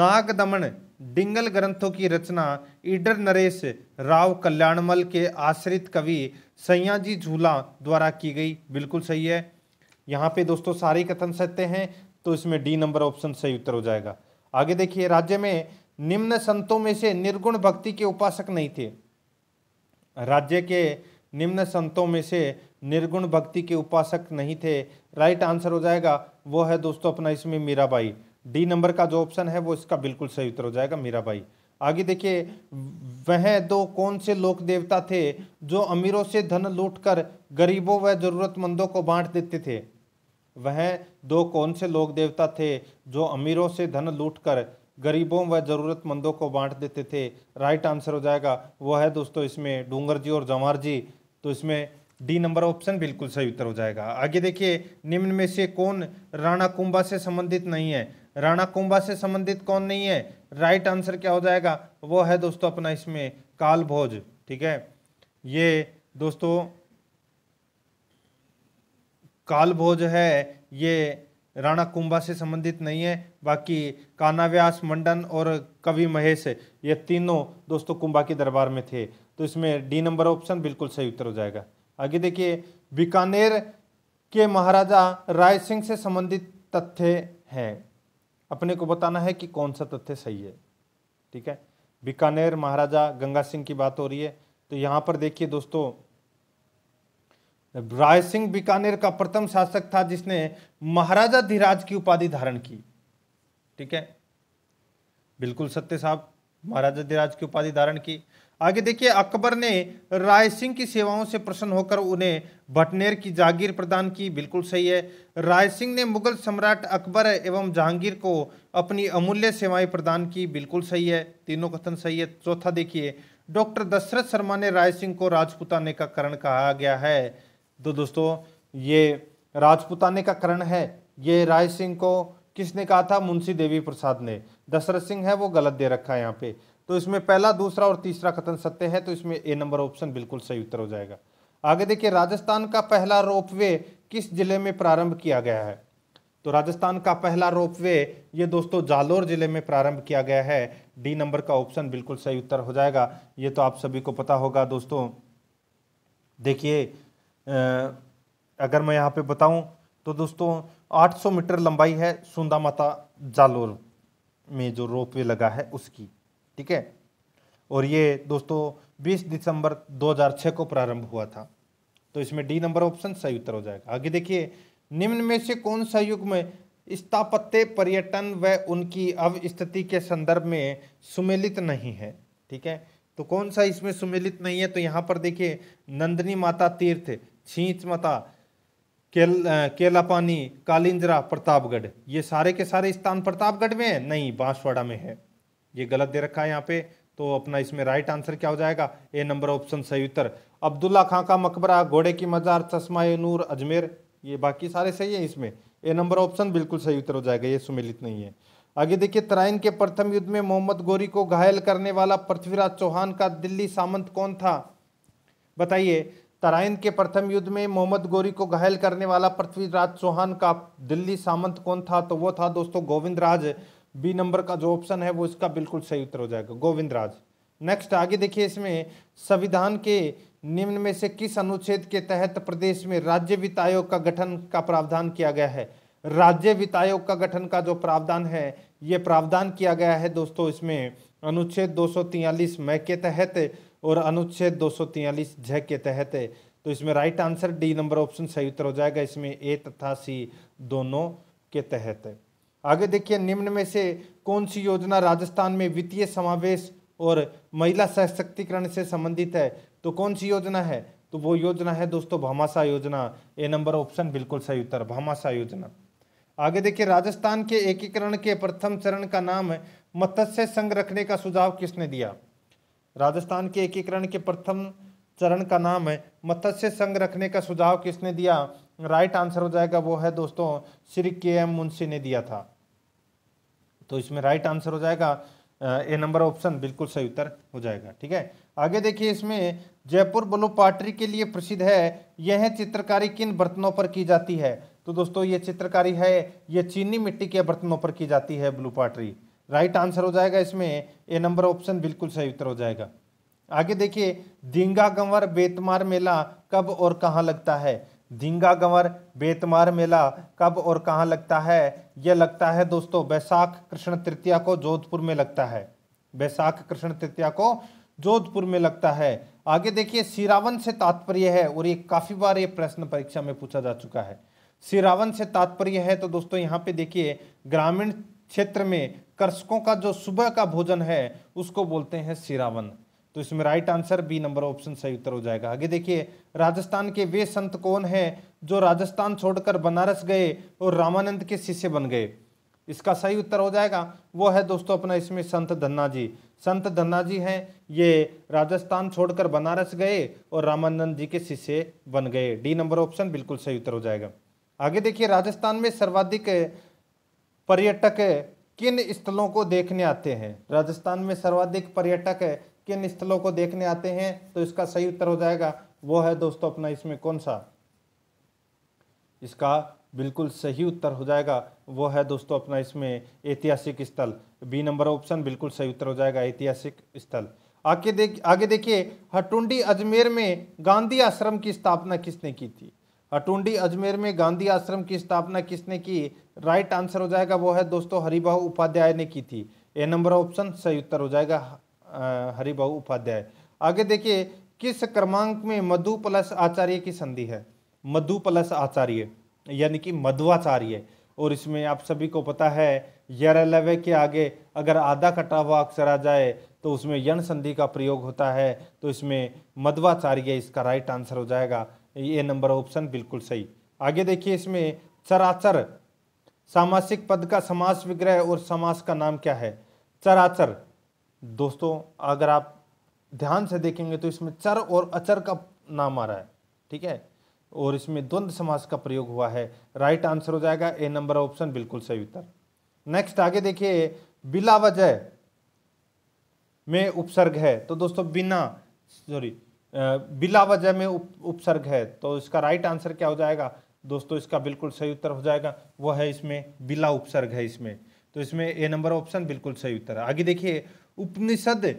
नाग दमन डिंगल ग्रंथों की रचना ईडर नरेश राव कल्याणमल के आश्रित कवि सयाजी झूला द्वारा की गई बिल्कुल सही है यहाँ पे दोस्तों सारे कथन सत्य हैं तो इसमें डी नंबर ऑप्शन सही उत्तर हो जाएगा आगे देखिए राज्य में निम्न संतों में से निर्गुण भक्ति के उपासक नहीं थे राज्य के निम्न संतों में से निर्गुण भक्ति के उपासक नहीं थे राइट आंसर हो जाएगा वो है दोस्तों अपना इसमें मीराबाई डी नंबर का जो ऑप्शन है वो इसका बिल्कुल सही उत्तर हो जाएगा मीराबाई आगे देखिए वह दो कौन से लोक देवता थे जो अमीरों से धन लूटकर गरीबों व जरूरतमंदों को बांट देते थे वह दो कौन से लोक देवता थे जो अमीरों से धन लूटकर गरीबों व ज़रूरतमंदों को बांट देते थे राइट आंसर हो जाएगा वो है दोस्तों इसमें डूंगर जी और जमार जी तो इसमें डी नंबर ऑप्शन बिल्कुल सही उत्तर हो जाएगा आगे देखिए निम्न में से कौन राणा कुंभा से संबंधित नहीं है राणा कुंभा से संबंधित कौन नहीं है राइट आंसर क्या हो जाएगा वो है दोस्तों अपना इसमें काल भोज ठीक है ये दोस्तों काल भोज है ये राणा कुंभा से संबंधित नहीं है बाकी कानाव्यास मंडन और कवि महेश ये तीनों दोस्तों कुंभा के दरबार में थे तो इसमें डी नंबर ऑप्शन बिल्कुल सही उत्तर हो जाएगा आगे देखिए बीकानेर के महाराजा राय सिंह से संबंधित तथ्य हैं अपने को बताना है कि कौन सा तथ्य सही है ठीक है बीकानेर महाराजा गंगा सिंह की बात हो रही है तो यहाँ पर देखिए दोस्तों राय सिंह बीकानेर का प्रथम शासक था जिसने महाराजा धीराज की उपाधि धारण की ठीक है बिल्कुल सत्य साहब महाराजा धीराज की उपाधि धारण की आगे देखिए अकबर ने राय सिंह की सेवाओं से प्रसन्न होकर उन्हें भटनेर की जागीर प्रदान की बिल्कुल सही है राय सिंह ने मुगल सम्राट अकबर एवं जहांगीर को अपनी अमूल्य सेवाएं प्रदान की बिल्कुल सही है तीनों कथन सही है चौथा देखिए डॉक्टर दशरथ शर्मा ने राय सिंह को राजपुताने का करण कहा गया है तो दोस्तों ये राजपुताने का करण है ये राय सिंह को किसने कहा था मुंशी देवी प्रसाद ने दशरथ सिंह है वो गलत दे रखा है यहाँ पे तो इसमें पहला दूसरा और तीसरा कथन सत्य है तो इसमें ए नंबर ऑप्शन बिल्कुल सही उत्तर हो जाएगा आगे देखिए राजस्थान का पहला रोप किस जिले में प्रारंभ किया गया है तो राजस्थान का पहला रोप वे ये दोस्तों जालोर जिले में प्रारंभ किया गया है डी नंबर का ऑप्शन बिल्कुल सही उत्तर हो जाएगा ये तो आप सभी को पता होगा दोस्तों देखिए अगर मैं यहाँ पे बताऊँ तो दोस्तों 800 मीटर लंबाई है सुंदा माता जालोर में जो रोप वे लगा है उसकी ठीक है और ये दोस्तों 20 दिसंबर 2006 को प्रारंभ हुआ था तो इसमें डी नंबर ऑप्शन सही उत्तर हो जाएगा आगे देखिए निम्न में से कौन सा युग में स्थापत्य पर्यटन व उनकी अवस्थिति के संदर्भ में सुमेलित नहीं है ठीक है तो कौन सा इसमें सुमिलित नहीं है तो यहाँ पर देखिए नंदनी माता तीर्थ छींच माता केल केलापानी कालिंजरा प्रतापगढ़ ये सारे के सारे स्थान प्रतापगढ़ में है नहीं बांसवाड़ा में है ये गलत दे रखा है यहाँ पे तो अपना इसमें राइट आंसर क्या हो जाएगा ए नंबर ऑप्शन सही उत्तर अब्दुल्ला खां का मकबरा घोड़े की मजार चश्मा नूर अजमेर ये बाकी सारे सही है इसमें ए नंबर ऑप्शन बिल्कुल सही उत्तर हो जाएगा ये सुमिलित नहीं है आगे देखिए तराइन के प्रथम युद्ध में मोहम्मद गोरी को घायल करने वाला पृथ्वीराज चौहान का दिल्ली सामंत कौन था बताइए तराइन के प्रथम युद्ध में मोहम्मद गोरी को घायल करने वाला पृथ्वीराज चौहान का दिल्ली सामंत कौन था तो वो था दोस्तों गोविंद राज बी नंबर का जो ऑप्शन है वो इसका बिल्कुल सही उत्तर हो जाएगा गोविंद राज नेक्स्ट आगे देखिए इसमें संविधान के निम्न में से किस अनुच्छेद के तहत प्रदेश में राज्य वित्त आयोग का गठन का प्रावधान किया गया है राज्य वित्त आयोग का गठन का जो प्रावधान है ये प्रावधान किया गया है दोस्तों इसमें अनुच्छेद 243 सौ के तहत और अनुच्छेद 243 झ के तहत तो इसमें right answer D number option सही उत्तर हो जाएगा इसमें ए तथा सी दोनों के तहत आगे देखिए निम्न में से कौन सी योजना राजस्थान में वित्तीय समावेश और महिला सशक्तिकरण से संबंधित है तो कौन सी योजना है तो वो योजना है दोस्तों भामाशा योजना ए नंबर ऑप्शन बिल्कुल सही उत्तर भामाशा योजना आगे देखिए राजस्थान के एकीकरण के प्रथम चरण का नाम है मत्स्य संघ रखने का सुझाव किसने दिया राजस्थान के एकीकरण के प्रथम चरण का नाम है मत्स्य संघ रखने का सुझाव किसने दिया राइट आंसर हो जाएगा वो है दोस्तों श्री के एम मुंशी ने दिया था तो इसमें राइट आंसर हो जाएगा ए नंबर ऑप्शन बिल्कुल सही उत्तर हो जाएगा ठीक है आगे देखिए इसमें जयपुर ब्लू पाटरी के लिए प्रसिद्ध है यह चित्रकारी किन बर्तनों पर की जाती है तो दोस्तों ये चित्रकारी है ये चीनी मिट्टी के बर्तनों पर की जाती है ब्लू पॉटरी राइट आंसर हो जाएगा इसमें ए नंबर ऑप्शन बिल्कुल सही उत्तर हो जाएगा आगे देखिए दिंगा गंवर बेतमार मेला कब और कहाँ लगता है दिंगा गंवर बेतमार मेला कब और कहाँ लगता है यह लगता है दोस्तों बैसाख कृष्ण तृतीया को जोधपुर में लगता है बैसाख कृष्ण तृतीया को जोधपुर में लगता है आगे देखिए सिरावन से तात्पर्य है और ये काफ़ी बार ये प्रश्न परीक्षा में पूछा जा चुका है सिरावन से तात्पर्य है तो दोस्तों यहाँ पे देखिए ग्रामीण क्षेत्र में कृषकों का जो सुबह का भोजन है उसको बोलते हैं सिरावन तो इसमें right answer B number option सही उत्तर हो जाएगा आगे देखिए राजस्थान के वे संत कौन है जो राजस्थान छोड़कर बनारस गए और रामानंद के शिष्य बन गए इसका सही उत्तर हो जाएगा वो है दोस्तों अपना इसमें संत धन्ना जी संत धन्ना जी हैं ये राजस्थान छोड़कर बनारस गए और रामानंद जी के शिष्य बन गए डी नंबर ऑप्शन बिल्कुल सही उत्तर हो जाएगा आगे देखिए राजस्थान में सर्वाधिक पर्यटक किन स्थलों को देखने आते हैं राजस्थान में सर्वाधिक पर्यटक किन स्थलों को देखने आते हैं तो इसका सही उत्तर हो जाएगा वो है दोस्तों अपना इसमें कौन सा इसका बिल्कुल सही उत्तर हो जाएगा वो है दोस्तों अपना इसमें ऐतिहासिक स्थल बी नंबर ऑप्शन बिल्कुल सही उत्तर हो जाएगा ऐतिहासिक स्थल आगे देख आगे देखिए हटुंडी अजमेर में गांधी आश्रम की स्थापना किसने की थी अटूंडी अजमेर में गांधी आश्रम की स्थापना किसने की राइट आंसर हो जाएगा वो है दोस्तों हरिभा उपाध्याय ने की थी ए नंबर ऑप्शन सही उत्तर हो जाएगा हरिभा उपाध्याय आगे देखिए किस क्रमांक में मधु प्लस आचार्य की संधि है मधु प्लस आचार्य यानी कि मध्वाचार्य और इसमें आप सभी को पता है यर यरलवे के आगे अगर आधा कटा हुआ अक्षर आ जाए तो उसमें यण संधि का प्रयोग होता है तो इसमें मध्वाचार्य इसका राइट आंसर हो जाएगा ये नंबर ऑप्शन बिल्कुल सही आगे देखिए इसमें चराचर सामासिक पद का समास विग्रह और समास का नाम क्या है चराचर दोस्तों अगर आप ध्यान से देखेंगे तो इसमें चर और अचर का नाम आ रहा है ठीक है और इसमें द्वंद्व समास का प्रयोग हुआ है राइट आंसर हो जाएगा ए नंबर ऑप्शन बिल्कुल सही उत्तर नेक्स्ट आगे देखिए बिला वजह में उपसर्ग है तो दोस्तों बिना सॉरी बिला वजह में उप, उपसर्ग है तो इसका राइट आंसर क्या हो जाएगा दोस्तों इसका बिल्कुल सही उत्तर हो जाएगा वह है इसमें बिला उपसर्ग है इसमें तो इसमें ए नंबर ऑप्शन बिल्कुल सही उत्तर है आगे देखिए उपनिषद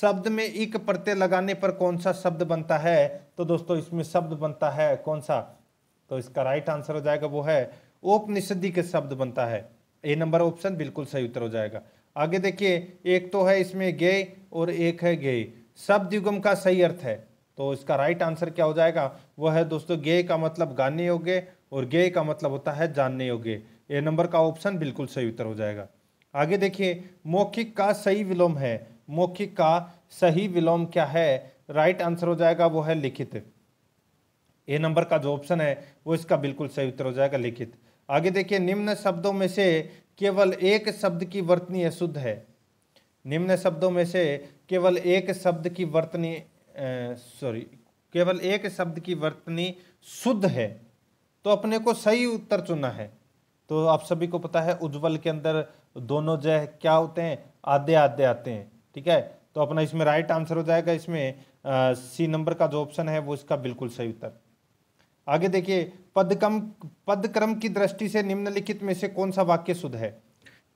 शब्द में एक प्रत्यय लगाने पर कौन सा शब्द बनता है तो दोस्तों इसमें शब्द बनता है कौन सा तो इसका राइट आंसर हो जाएगा वो है उपनिषदी के शब्द बनता है ए नंबर ऑप्शन बिल्कुल सही उत्तर हो जाएगा आगे देखिए एक तो है इसमें गे और एक है गे शब्द युगम का सही अर्थ है तो इसका राइट आंसर क्या हो जाएगा वह है दोस्तों गे का मतलब गाने योग्य और गे का मतलब होता है जानने योग्य ए नंबर का ऑप्शन बिल्कुल सही उत्तर हो जाएगा आगे देखिए मौखिक का सही विलोम है मौखिक का सही विलोम क्या है राइट आंसर हो जाएगा वो है लिखित ए नंबर का जो ऑप्शन है वो इसका बिल्कुल सही उत्तर हो जाएगा लिखित आगे देखिए निम्न शब्दों में से केवल एक शब्द की वर्तनी अशुद्ध है निम्न शब्दों में से केवल एक शब्द की वर्तनी सॉरी केवल एक शब्द की वर्तनी शुद्ध है तो अपने को सही उत्तर चुनना है तो आप सभी को पता है उज्ज्वल के अंदर दोनों जय क्या होते हैं आधे आधे आते हैं ठीक है तो अपना इसमें राइट आंसर हो जाएगा इसमें सी नंबर का जो ऑप्शन है वो इसका बिल्कुल सही उत्तर आगे देखिए पदक्रम पदक्रम की दृष्टि से निम्नलिखित में से कौन सा वाक्य शुद्ध है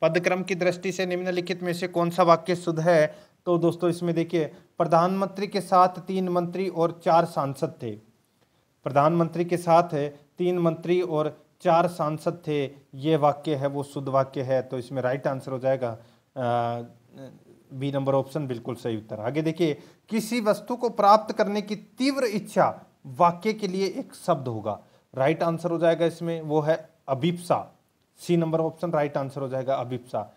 पदक्रम की दृष्टि से निम्नलिखित में से कौन सा वाक्य शुद्ध है तो दोस्तों इसमें देखिए प्रधानमंत्री के साथ तीन मंत्री और चार सांसद थे प्रधानमंत्री के साथ तीन मंत्री और चार सांसद थे ये वाक्य है वो शुद्ध वाक्य है तो इसमें राइट आंसर हो जाएगा बी नंबर ऑप्शन बिल्कुल सही उत्तर आगे देखिए किसी वस्तु को प्राप्त करने की तीव्र इच्छा वाक्य के लिए एक शब्द होगा राइट आंसर हो जाएगा इसमें वो है अभिप्सा C number option right answer हो जाएगा अभिप्सा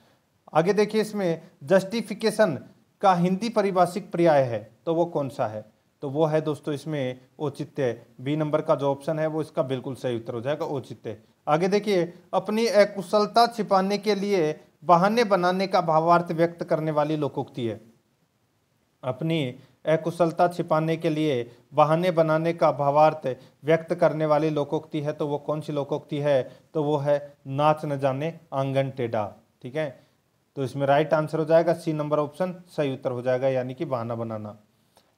आगे देखिए इसमें जस्टिफिकेशन का हिंदी परिभाषिक पर्याय है तो वो कौन सा है तो वो है दोस्तों इसमें औचित्य बी नंबर का जो ऑप्शन है वो इसका बिल्कुल सही उत्तर हो जाएगा औचित्य आगे देखिए अपनी अकुशलता छिपाने के लिए बहाने बनाने का भावार्थ व्यक्त करने वाली लोकोक्ति है अपनी अकुशलता छिपाने के लिए बहाने बनाने का भावार्थ व्यक्त करने वाली लोकोक्ति है तो वो कौन सी लोकोक्ति है तो वो है नाच न जाने आंगन टेढ़ा ठीक है तो इसमें राइट आंसर हो जाएगा सी नंबर ऑप्शन सही उत्तर हो जाएगा यानी कि बहाना बनाना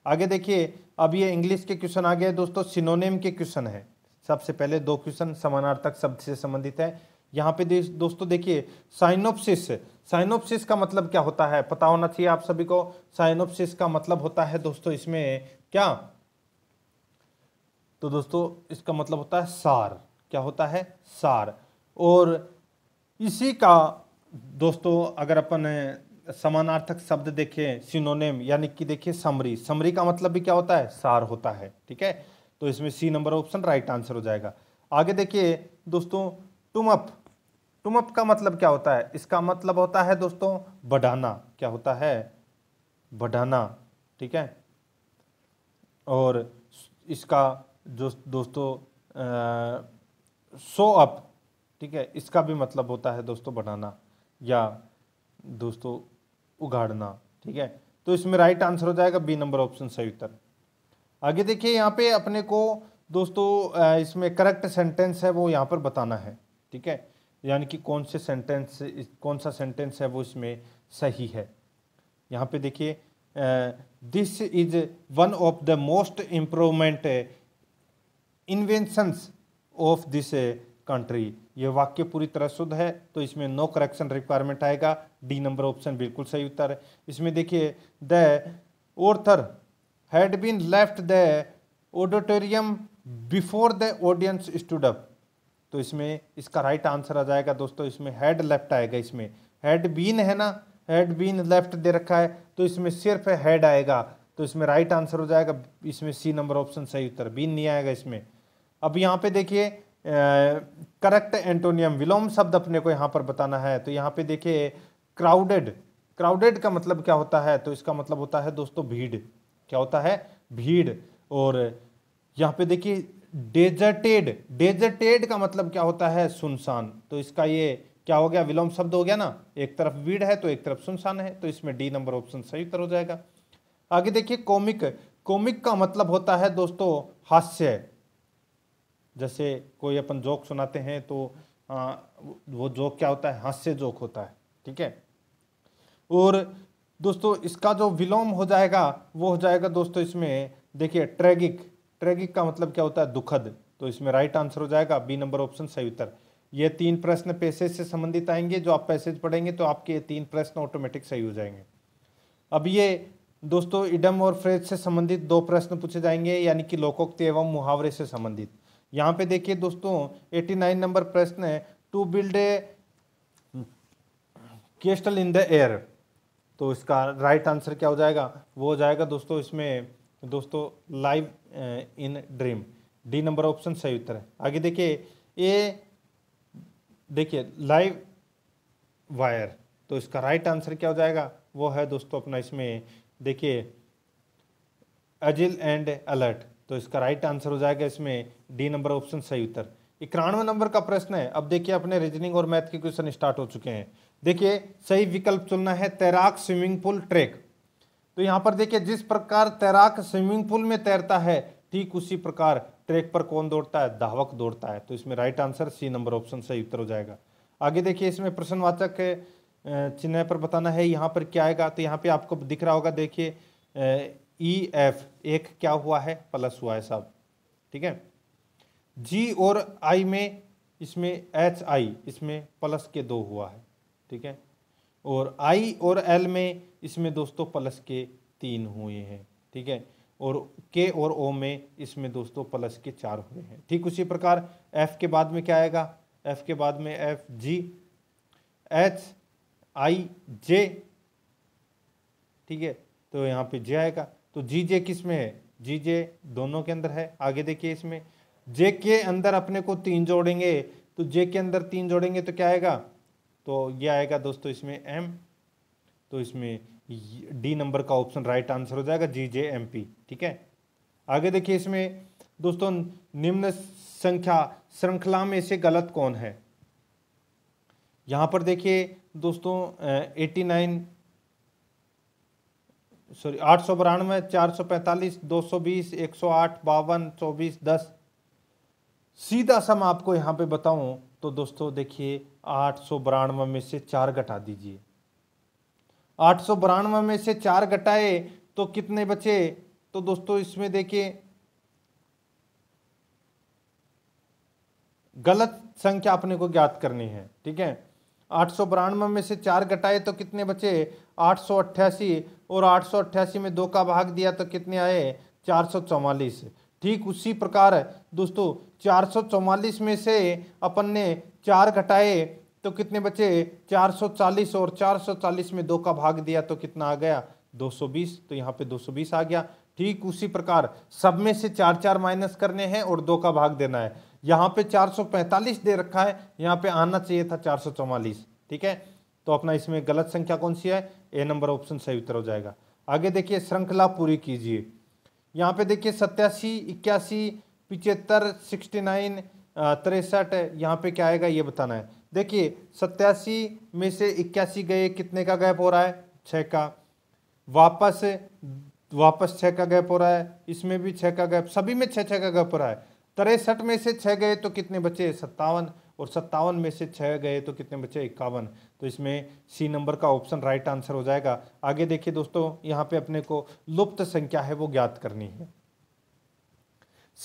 आगे देखिए अब ये इंग्लिश के क्वेश्चन आ गए दोस्तों सिनोनेम के क्वेश्चन है सबसे पहले दो क्वेश्चन समानार्थक शब्द से संबंधित है यहाँ पे दोस्तों देखिए साइनोप्सिस साइनोप्सिस का मतलब क्या होता है पता होना चाहिए आप सभी को साइनोप्सिस का मतलब होता है दोस्तों इसमें क्या तो दोस्तों इसका मतलब होता है सार क्या होता है सार और इसी का दोस्तों अगर अपन समानार्थक शब्द देखें सिनोनेम यानी कि देखिए समरी समरी का मतलब भी क्या होता है सार होता है ठीक है तो इसमें C number option right answer हो जाएगा आगे देखिए दोस्तों टुमअप टुमअप का मतलब क्या होता है इसका मतलब होता है दोस्तों बढ़ाना क्या होता है बढ़ाना ठीक है और इसका जो दोस्तों आ, सो अप ठीक है इसका भी मतलब होता है दोस्तों बढ़ाना या दोस्तों उगाड़ना ठीक है तो इसमें राइट आंसर हो जाएगा बी नंबर ऑप्शन सही उत्तर आगे देखिए यहाँ पे अपने को दोस्तों इसमें करेक्ट सेंटेंस है वो यहाँ पर बताना है ठीक है यानी कि कौन से सेंटेंस कौन सा सेंटेंस है वो इसमें सही है यहाँ पे देखिए this is one of the most improvement inventions of this country ये वाक्य पूरी तरह शुद्ध है तो इसमें नो करेक्शन रिक्वायरमेंट आएगा डी नंबर ऑप्शन बिल्कुल सही उत्तर है इसमें देखिए the author had been left the auditorium before the audience stood up तो इसमें इसका राइट आंसर आ जाएगा दोस्तों इसमें हेड लेफ्ट आएगा इसमें हेड बीन है ना हेड बीन लेफ्ट दे रखा है तो इसमें सिर्फ हेड आएगा तो इसमें राइट आंसर हो जाएगा इसमें सी नंबर ऑप्शन सही उत्तर बीन नहीं आएगा इसमें अब यहाँ पे देखिए करेक्ट एंटोनियम विलोम शब्द अपने को यहाँ पर बताना है तो यहाँ पे देखिए क्राउडेड क्राउडेड का मतलब क्या होता है तो इसका मतलब होता है दोस्तों भीड़ क्या होता है भीड़ और यहाँ पे देखिए डेजर्टेड डेजर्टेड का मतलब क्या होता है सुनसान तो इसका ये क्या हो गया विलोम शब्द हो गया ना एक तरफ भीड़ है तो एक तरफ सुनसान है तो इसमें डी नंबर ऑप्शन सही उत्तर हो जाएगा आगे देखिए कॉमिक कॉमिक का मतलब होता है दोस्तों हास्य जैसे कोई अपन जोक सुनाते हैं तो आ, वो जोक क्या होता है हास्य जोक होता है ठीक है और दोस्तों इसका जो विलोम हो जाएगा वो हो जाएगा दोस्तों इसमें देखिए ट्रैगिक ट्रैगिक का मतलब क्या होता है दुखद तो इसमें राइट आंसर हो जाएगा बी नंबर ऑप्शन सही उत्तर ये तीन प्रश्न पैसेज से संबंधित आएंगे जो आप पैसेज पढ़ेंगे तो आपके ये तीन प्रश्न ऑटोमेटिक सही हो जाएंगे अब ये दोस्तों इडम और फ्रेज से संबंधित दो प्रश्न पूछे जाएंगे यानी कि लोकोक्ति एवं मुहावरे से संबंधित यहाँ पे देखिए दोस्तों 89 नंबर प्रश्न है to build a castle in the air तो इसका राइट आंसर क्या हो जाएगा वो हो जाएगा दोस्तों इसमें दोस्तों live in dream D number option सही उत्तर है आगे देखिए ए देखिए लाइव वायर तो इसका राइट आंसर क्या हो जाएगा वो है दोस्तों अपना इसमें देखिए अजिल एंड अलर्ट तो इसका राइट आंसर हो जाएगा इसमें डी नंबर ऑप्शन सही उत्तर इक्यानवे नंबर का प्रश्न है अब देखिए अपने रीजनिंग और मैथ के क्वेश्चन स्टार्ट हो चुके हैं देखिए सही विकल्प चुनना है तैराक स्विमिंग पूल ट्रैक तो यहाँ पर देखिए जिस प्रकार तैराक स्विमिंग पूल में तैरता है ठीक उसी प्रकार ट्रैक पर कौन दौड़ता है धावक दौड़ता है तो इसमें right answer C number option सही उत्तर हो जाएगा आगे देखिए इसमें प्रश्नवाचक चिन्ह पर बताना है यहाँ पर क्या आएगा तो यहाँ पे आपको दिख रहा होगा देखिए ई एफ e, एक क्या हुआ है प्लस हुआ है साहब ठीक है जी और आई में इसमें एच आई इसमें प्लस के दो हुआ है ठीक है और आई और एल में इसमें दोस्तों प्लस के तीन हुए हैं ठीक है और के और ओ में इसमें दोस्तों प्लस के चार हुए हैं ठीक उसी प्रकार एफ के बाद में क्या आएगा एफ के बाद में एफ जी एच आई जे ठीक है तो यहाँ पे जे आएगा तो जी जे किस में है जी जे दोनों के अंदर है आगे देखिए इसमें जे के अंदर अपने को तीन जोड़ेंगे तो जे के अंदर तीन जोड़ेंगे तो क्या आएगा तो ये आएगा दोस्तों इसमें एम तो इसमें डी नंबर का ऑप्शन राइट आंसर हो जाएगा जी जे एम पी ठीक है आगे देखिए इसमें दोस्तों निम्न संख्या श्रृंखला में से गलत कौन है यहाँ पर देखिए दोस्तों एटी नाइन सॉरी आठ सौ बानवे चार सौ पैंतालीस दो सौ बीस एक सौ आठ बावन चौबीस दस सीधा मैं आपको यहाँ पे बताऊं तो दोस्तों देखिए आठ सौ बारानवे में से चार घटा दीजिए आठ सौ बारानवे में से चार घटाए तो कितने बचे तो दोस्तों इसमें देखिए गलत संख्या अपने को ज्ञात करनी है ठीक है आठ सौ बारानवे में से चार घटाए तो कितने बचे आठ सौ अट्ठासी और आठ सौ अट्ठासी में दो का भाग दिया तो कितने आए चार सौ चौवालीस ठीक उसी प्रकार दोस्तों चार में से अपन ने चार घटाए तो कितने बचे 440 और 440 में दो का भाग दिया तो कितना आ गया 220 तो यहाँ पे 220 आ गया ठीक उसी प्रकार सब में से चार चार माइनस करने हैं और दो का भाग देना है यहाँ पे 445 दे रखा है यहाँ पे आना चाहिए था चार ठीक है तो अपना इसमें गलत संख्या कौन सी है ए नंबर ऑप्शन सही उत्तर हो जाएगा आगे देखिए श्रृंखला पूरी कीजिए यहाँ पे देखिए सत्यासी इक्यासी पिचहत्तर सिक्सटी नाइन तिरसठ यहाँ पे क्या आएगा ये बताना है देखिए सत्यासी में से इक्यासी गए कितने का गैप हो रहा है छः का वापस वापस छः का गैप हो रहा है इसमें भी छः का गैप सभी में छः छः का गैप हो रहा है तिरसठ में से छः गए तो कितने बचे सत्तावन और सत्तावन में से छः गए तो कितने बचे इक्यावन तो इसमें सी नंबर का ऑप्शन राइट आंसर हो जाएगा आगे देखिए दोस्तों यहाँ पे अपने को लुप्त संख्या है वो ज्ञात करनी है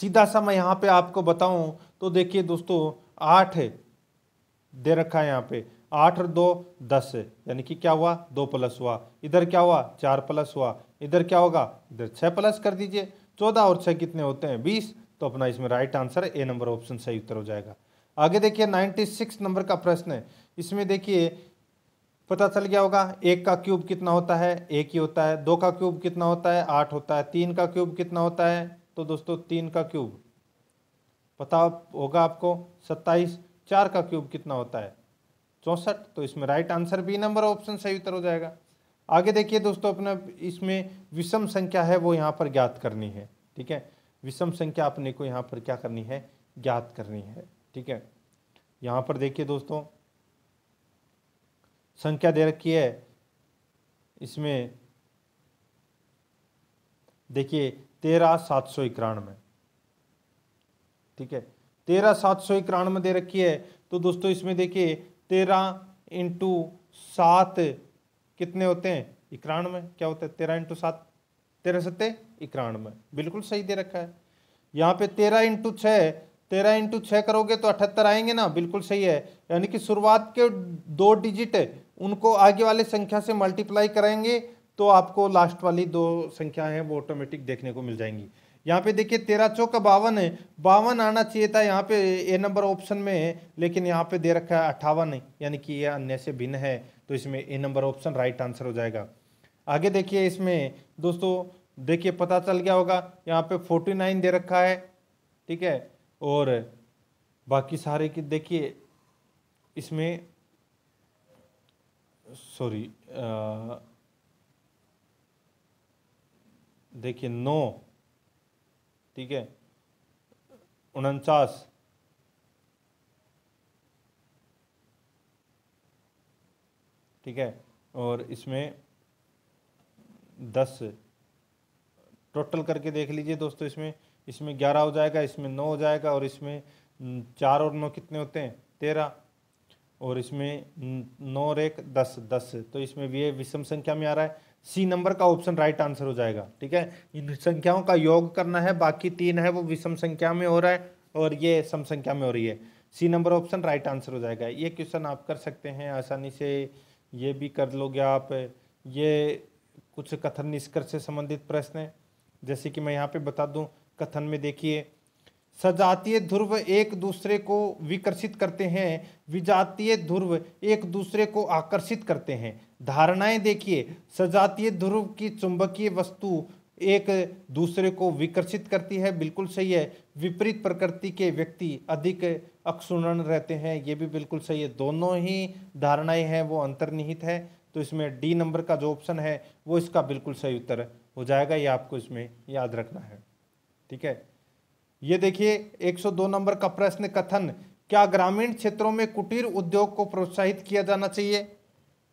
सीधा सा मैं यहाँ पे आपको बताऊँ तो देखिए दोस्तों आठ दे रखा है यहाँ पे आठ और दो दस यानी कि क्या हुआ दो प्लस हुआ इधर क्या हुआ चार प्लस हुआ इधर क्या होगा इधर छः प्लस कर दीजिए चौदह और छः कितने होते हैं बीस तो अपना इसमें right answer A number option सही उत्तर हो जाएगा आगे देखिए 96 नंबर का प्रश्न है इसमें देखिए पता चल गया होगा एक का क्यूब कितना होता है एक ही होता है दो का क्यूब कितना होता है आठ होता है तीन का क्यूब कितना होता है तो दोस्तों तीन का क्यूब पता होगा आपको सत्ताईस चार का क्यूब कितना होता है चौंसठ तो इसमें right answer B number option सही उत्तर हो जाएगा आगे देखिए दोस्तों अपने इसमें विषम संख्या है वो यहाँ पर ज्ञात करनी है ठीक है विषम संख्या अपने को यहाँ पर क्या करनी है ज्ञात करनी है ठीक है यहाँ पर देखिए दोस्तों संख्या दे रखी है इसमें देखिए तेरह सात सौ इक्यानवे ठीक है तेरह सात सौ इक्यानवे दे रखी है तो दोस्तों इसमें देखिए तेरह इंटू सात कितने होते हैं इक्यानवे क्या होता है तेरह इंटू सात तेरह सत्ते इक्यानवे बिल्कुल सही दे रखा है यहाँ पे तेरह इंटू छः तेरह इंटू छः करोगे तो अठहत्तर आएंगे ना बिल्कुल सही है यानी कि शुरुआत के दो डिजिट उनको आगे वाले संख्या से मल्टीप्लाई करेंगे तो आपको लास्ट वाली दो संख्या हैं वो ऑटोमेटिक देखने को मिल जाएंगी यहाँ पे देखिए तेरह चौका बावन है बावन आना चाहिए था यहाँ पे ए नंबर ऑप्शन में है लेकिन यहाँ पे दे रखा है अट्ठावन यानी कि ये अन्य से भिन्न है तो इसमें A number option right answer हो जाएगा आगे देखिए इसमें दोस्तों देखिए पता चल गया होगा यहाँ पे फोर्टी नाइन दे रखा है ठीक है और बाकी सारे की देखिए इसमें सॉरी देखिए नौ ठीक है उनचास ठीक है और इसमें दस टोटल करके देख लीजिए दोस्तों इसमें इसमें ग्यारह हो जाएगा इसमें नौ हो जाएगा और इसमें चार और नौ कितने होते हैं तेरह और इसमें नौ और एक दस दस तो इसमें ये विषम संख्या में आ रहा है सी नंबर का ऑप्शन राइट आंसर हो जाएगा ठीक है इन संख्याओं का योग करना है बाकी तीन है वो विषम संख्या में हो रहा है और ये सम संख्या में हो रही है C number option right answer हो जाएगा ये क्वेश्चन आप कर सकते हैं आसानी से ये भी कर लोगे आप ये कुछ कथन निष्कर्ष से संबंधित प्रश्न है जैसे कि मैं यहाँ पे बता दूँ कथन में देखिए सजातीय ध्रुव एक दूसरे को विकर्षित करते हैं विजातीय ध्रुव एक दूसरे को आकर्षित करते हैं धारणाएं देखिए सजातीय ध्रुव की चुंबकीय वस्तु एक दूसरे को विकर्षित करती है बिल्कुल सही है विपरीत प्रकृति के व्यक्ति अधिक अक्षुणन रहते हैं ये भी बिल्कुल सही है दोनों ही धारणाएं हैं वो अंतर्निहित है तो इसमें डी नंबर का जो ऑप्शन है वो इसका बिल्कुल सही उत्तर हो जाएगा ये आपको इसमें याद रखना है ठीक है ये देखिए 102 नंबर का प्रश्न कथन क्या ग्रामीण क्षेत्रों में कुटीर उद्योग को प्रोत्साहित किया जाना चाहिए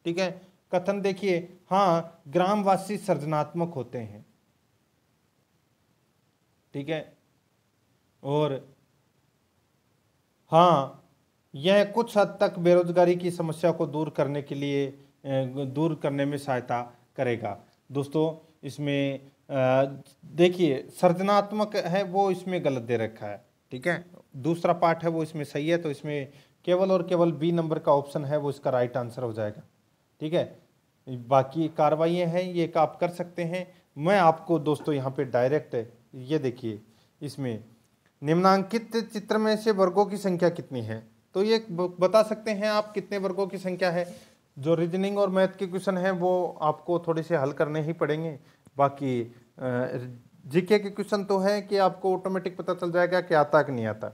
ठीक है कथन देखिए हाँ ग्रामवासी सृजनात्मक होते हैं ठीक है और हाँ यह कुछ हद तक बेरोजगारी की समस्या को दूर करने के लिए दूर करने में सहायता करेगा दोस्तों इसमें देखिए सृजनात्मक है वो इसमें गलत दे रखा है ठीक है दूसरा पार्ट है वो इसमें सही है तो इसमें केवल और केवल बी नंबर का ऑप्शन है वो इसका राइट आंसर हो जाएगा ठीक है बाकी कार्रवाई हैं ये आप कर सकते हैं मैं आपको दोस्तों यहाँ पे डायरेक्ट ये देखिए इसमें निम्नांकित चित्र में से वर्गों की संख्या कितनी है तो ये बता सकते हैं आप कितने वर्गों की संख्या है जो रीजनिंग और मैथ के क्वेश्चन हैं वो आपको थोड़े से हल करने ही पड़ेंगे बाकी जीके के क्वेश्चन तो हैं कि आपको ऑटोमेटिक पता चल जाएगा कि आता कि नहीं आता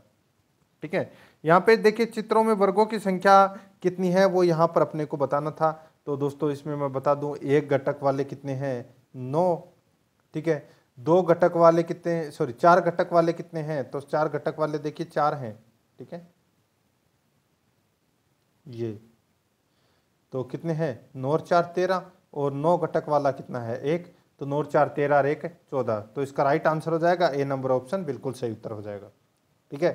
ठीक है यहाँ पे देखिए चित्रों में वर्गों की संख्या कितनी है वो यहाँ पर अपने को बताना था तो दोस्तों इसमें मैं बता दूँ एक घटक वाले कितने हैं नौ ठीक है दो घटक वाले कितने सॉरी चार घटक वाले कितने हैं तो चार घटक वाले देखिए चार हैं ठीक है ये तो कितने हैं नौ और चार तेरह और नौ घटक वाला कितना है एक तो नौ चार तेरह और एक चौदह तो इसका राइट आंसर हो जाएगा ए नंबर ऑप्शन बिल्कुल सही उत्तर हो जाएगा ठीक है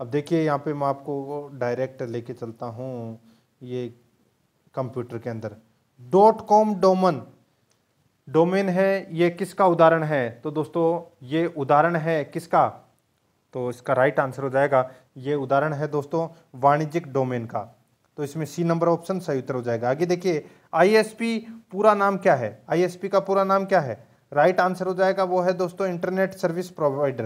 अब देखिए यहाँ पे मैं आपको डायरेक्ट लेके चलता हूँ ये कंप्यूटर के अंदर डॉट कॉम डोमन डोमेन है ये किसका उदाहरण है तो दोस्तों ये उदाहरण है किसका तो इसका राइट आंसर हो जाएगा ये उदाहरण है दोस्तों वाणिज्यिक डोमेन का तो इसमें सी नंबर ऑप्शन सही उत्तर हो जाएगा आगे देखिए आईएसपी पूरा नाम क्या है आईएसपी का पूरा नाम क्या है राइट right आंसर हो जाएगा वो है दोस्तों इंटरनेट सर्विस प्रोवाइडर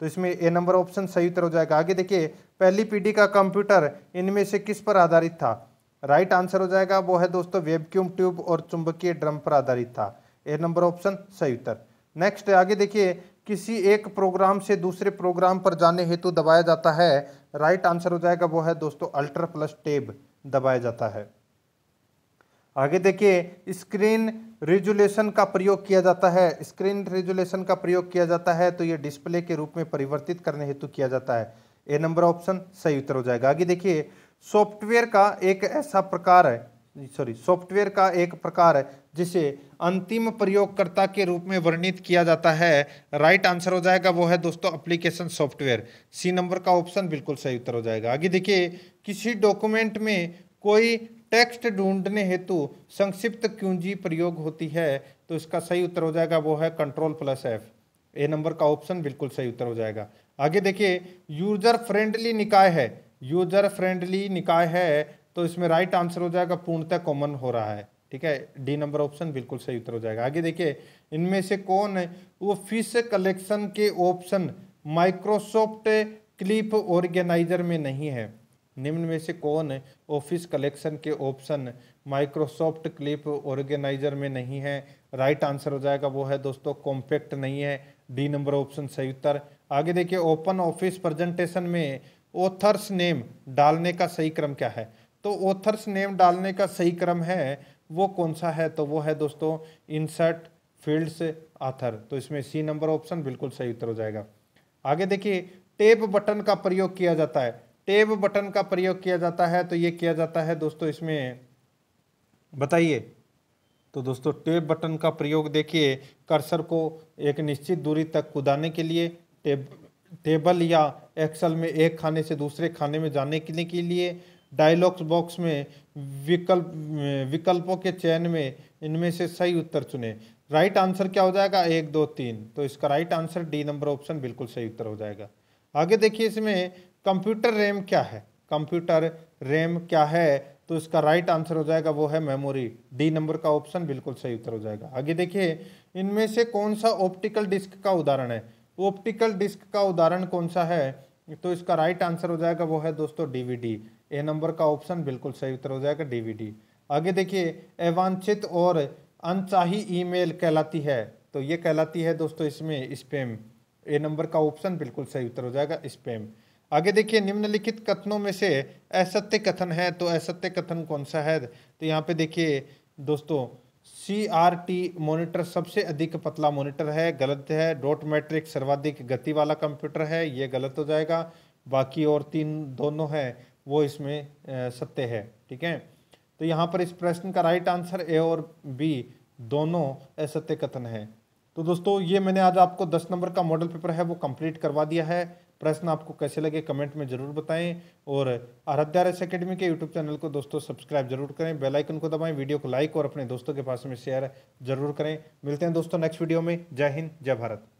तो इसमें ए नंबर ऑप्शन सही उत्तर हो जाएगा आगे देखिए पहली पीढ़ी का कंप्यूटर इनमें से किस पर आधारित था राइट right आंसर हो जाएगा वो है दोस्तों वेबक्यूम ट्यूब और चुंबकीय ड्रम पर आधारित था ए नंबर ऑप्शन सही उत्तर नेक्स्ट आगे देखिए किसी एक प्रोग्राम से दूसरे प्रोग्राम पर जाने हेतु दबाया जाता है राइट right आंसर हो जाएगा वो है दोस्तों अल्ट्रा प्लस टेब दबाया जाता है आगे देखिए स्क्रीन रेजुलेशन का प्रयोग किया जाता है स्क्रीन रेजुलेशन का प्रयोग किया जाता है तो ये डिस्प्ले के रूप में परिवर्तित करने हेतु किया जाता है ए नंबर ऑप्शन सही उत्तर हो जाएगा आगे देखिए सॉफ्टवेयर का एक ऐसा प्रकार है सॉरी सॉफ्टवेयर का एक प्रकार है जिसे अंतिम प्रयोगकर्ता के रूप में वर्णित किया जाता है राइट आंसर हो जाएगा वो है दोस्तों एप्लीकेशन सॉफ्टवेयर सी नंबर का ऑप्शन बिल्कुल सही उत्तर हो जाएगा आगे देखिए किसी डॉक्यूमेंट में कोई टेक्स्ट ढूंढने हेतु संक्षिप्त कुंजी प्रयोग होती है तो इसका सही उत्तर हो जाएगा वो है control plus F A number का ऑप्शन बिल्कुल सही उत्तर हो जाएगा आगे देखिए यूजर फ्रेंडली निकाय है यूजर फ्रेंडली निकाय है तो इसमें राइट आंसर हो जाएगा पूर्णतः कॉमन हो रहा है ठीक है डी नंबर ऑप्शन बिल्कुल सही उत्तर हो जाएगा आगे देखिए इनमें से कौन है वो फिश कलेक्शन के ऑप्शन माइक्रोसॉफ्ट क्लिप ऑर्गेनाइजर में नहीं है निम्न में से कौन ऑफिस कलेक्शन के ऑप्शन माइक्रोसॉफ्ट क्लिप ऑर्गेनाइजर में नहीं है राइट आंसर हो जाएगा वो है दोस्तों कॉम्पैक्ट नहीं है डी नंबर ऑप्शन सही उत्तर आगे देखिए ओपन ऑफिस प्रेजेंटेशन में ऑथर्स नेम डालने का सही क्रम क्या है तो ऑथर्स नेम डालने का सही क्रम है वो कौन सा है तो वो है दोस्तों इंसर्ट फील्ड्स आथर तो इसमें सी नंबर ऑप्शन बिल्कुल सही उत्तर हो जाएगा आगे देखिए टेप बटन का प्रयोग किया जाता है टेब बटन का प्रयोग किया जाता है तो ये किया जाता है दोस्तों इसमें बताइए तो दोस्तों टेब बटन का प्रयोग देखिए कर्सर को एक निश्चित दूरी तक कुदाने के लिए टेब टेबल या एक्सल में एक खाने से दूसरे खाने में जाने के लिए डायलॉग्स बॉक्स में विकल्प विकल्पों के चयन में इनमें से सही उत्तर चुने राइट आंसर क्या हो जाएगा एक दो तीन तो इसका right answer D number option बिल्कुल सही उत्तर हो जाएगा आगे देखिए इसमें कंप्यूटर रैम क्या है कंप्यूटर रैम क्या है तो इसका राइट आंसर हो जाएगा वो है मेमोरी डी नंबर का ऑप्शन बिल्कुल सही उत्तर हो जाएगा आगे देखिए इनमें से कौन सा ऑप्टिकल डिस्क का उदाहरण है ऑप्टिकल डिस्क का उदाहरण कौन सा है तो इसका राइट आंसर हो जाएगा वो है दोस्तों डीवीडी ए नंबर का ऑप्शन बिल्कुल सही उत्तर हो जाएगा डीवीडी आगे देखिए अवांछित और अनचाही ईमेल कहलाती है तो ये कहलाती है दोस्तों इसमें स्पेम ए नंबर का ऑप्शन बिल्कुल सही उत्तर हो जाएगा स्पेम आगे देखिए निम्नलिखित कथनों में से असत्य कथन है तो असत्य कथन कौन सा है तो यहाँ पे देखिए दोस्तों सी आर टी मोनिटर सबसे अधिक पतला मोनिटर है गलत है डॉट मैट्रिक सर्वाधिक गति वाला कंप्यूटर है ये गलत हो जाएगा बाकी और तीन दोनों है वो इसमें सत्य है ठीक है तो यहाँ पर इस प्रश्न का राइट आंसर ए और बी दोनों असत्य कथन है तो दोस्तों ये मैंने आज आपको दस नंबर का मॉडल पेपर है वो कंप्लीट करवा दिया है प्रश्न आपको कैसे लगे कमेंट में ज़रूर बताएं और आराध्या एस अकेडमी के यूट्यूब चैनल को दोस्तों सब्सक्राइब जरूर करें बेल आइकन को दबाएं वीडियो को लाइक और अपने दोस्तों के पास में शेयर जरूर करें मिलते हैं दोस्तों नेक्स्ट वीडियो में जय हिंद जय भारत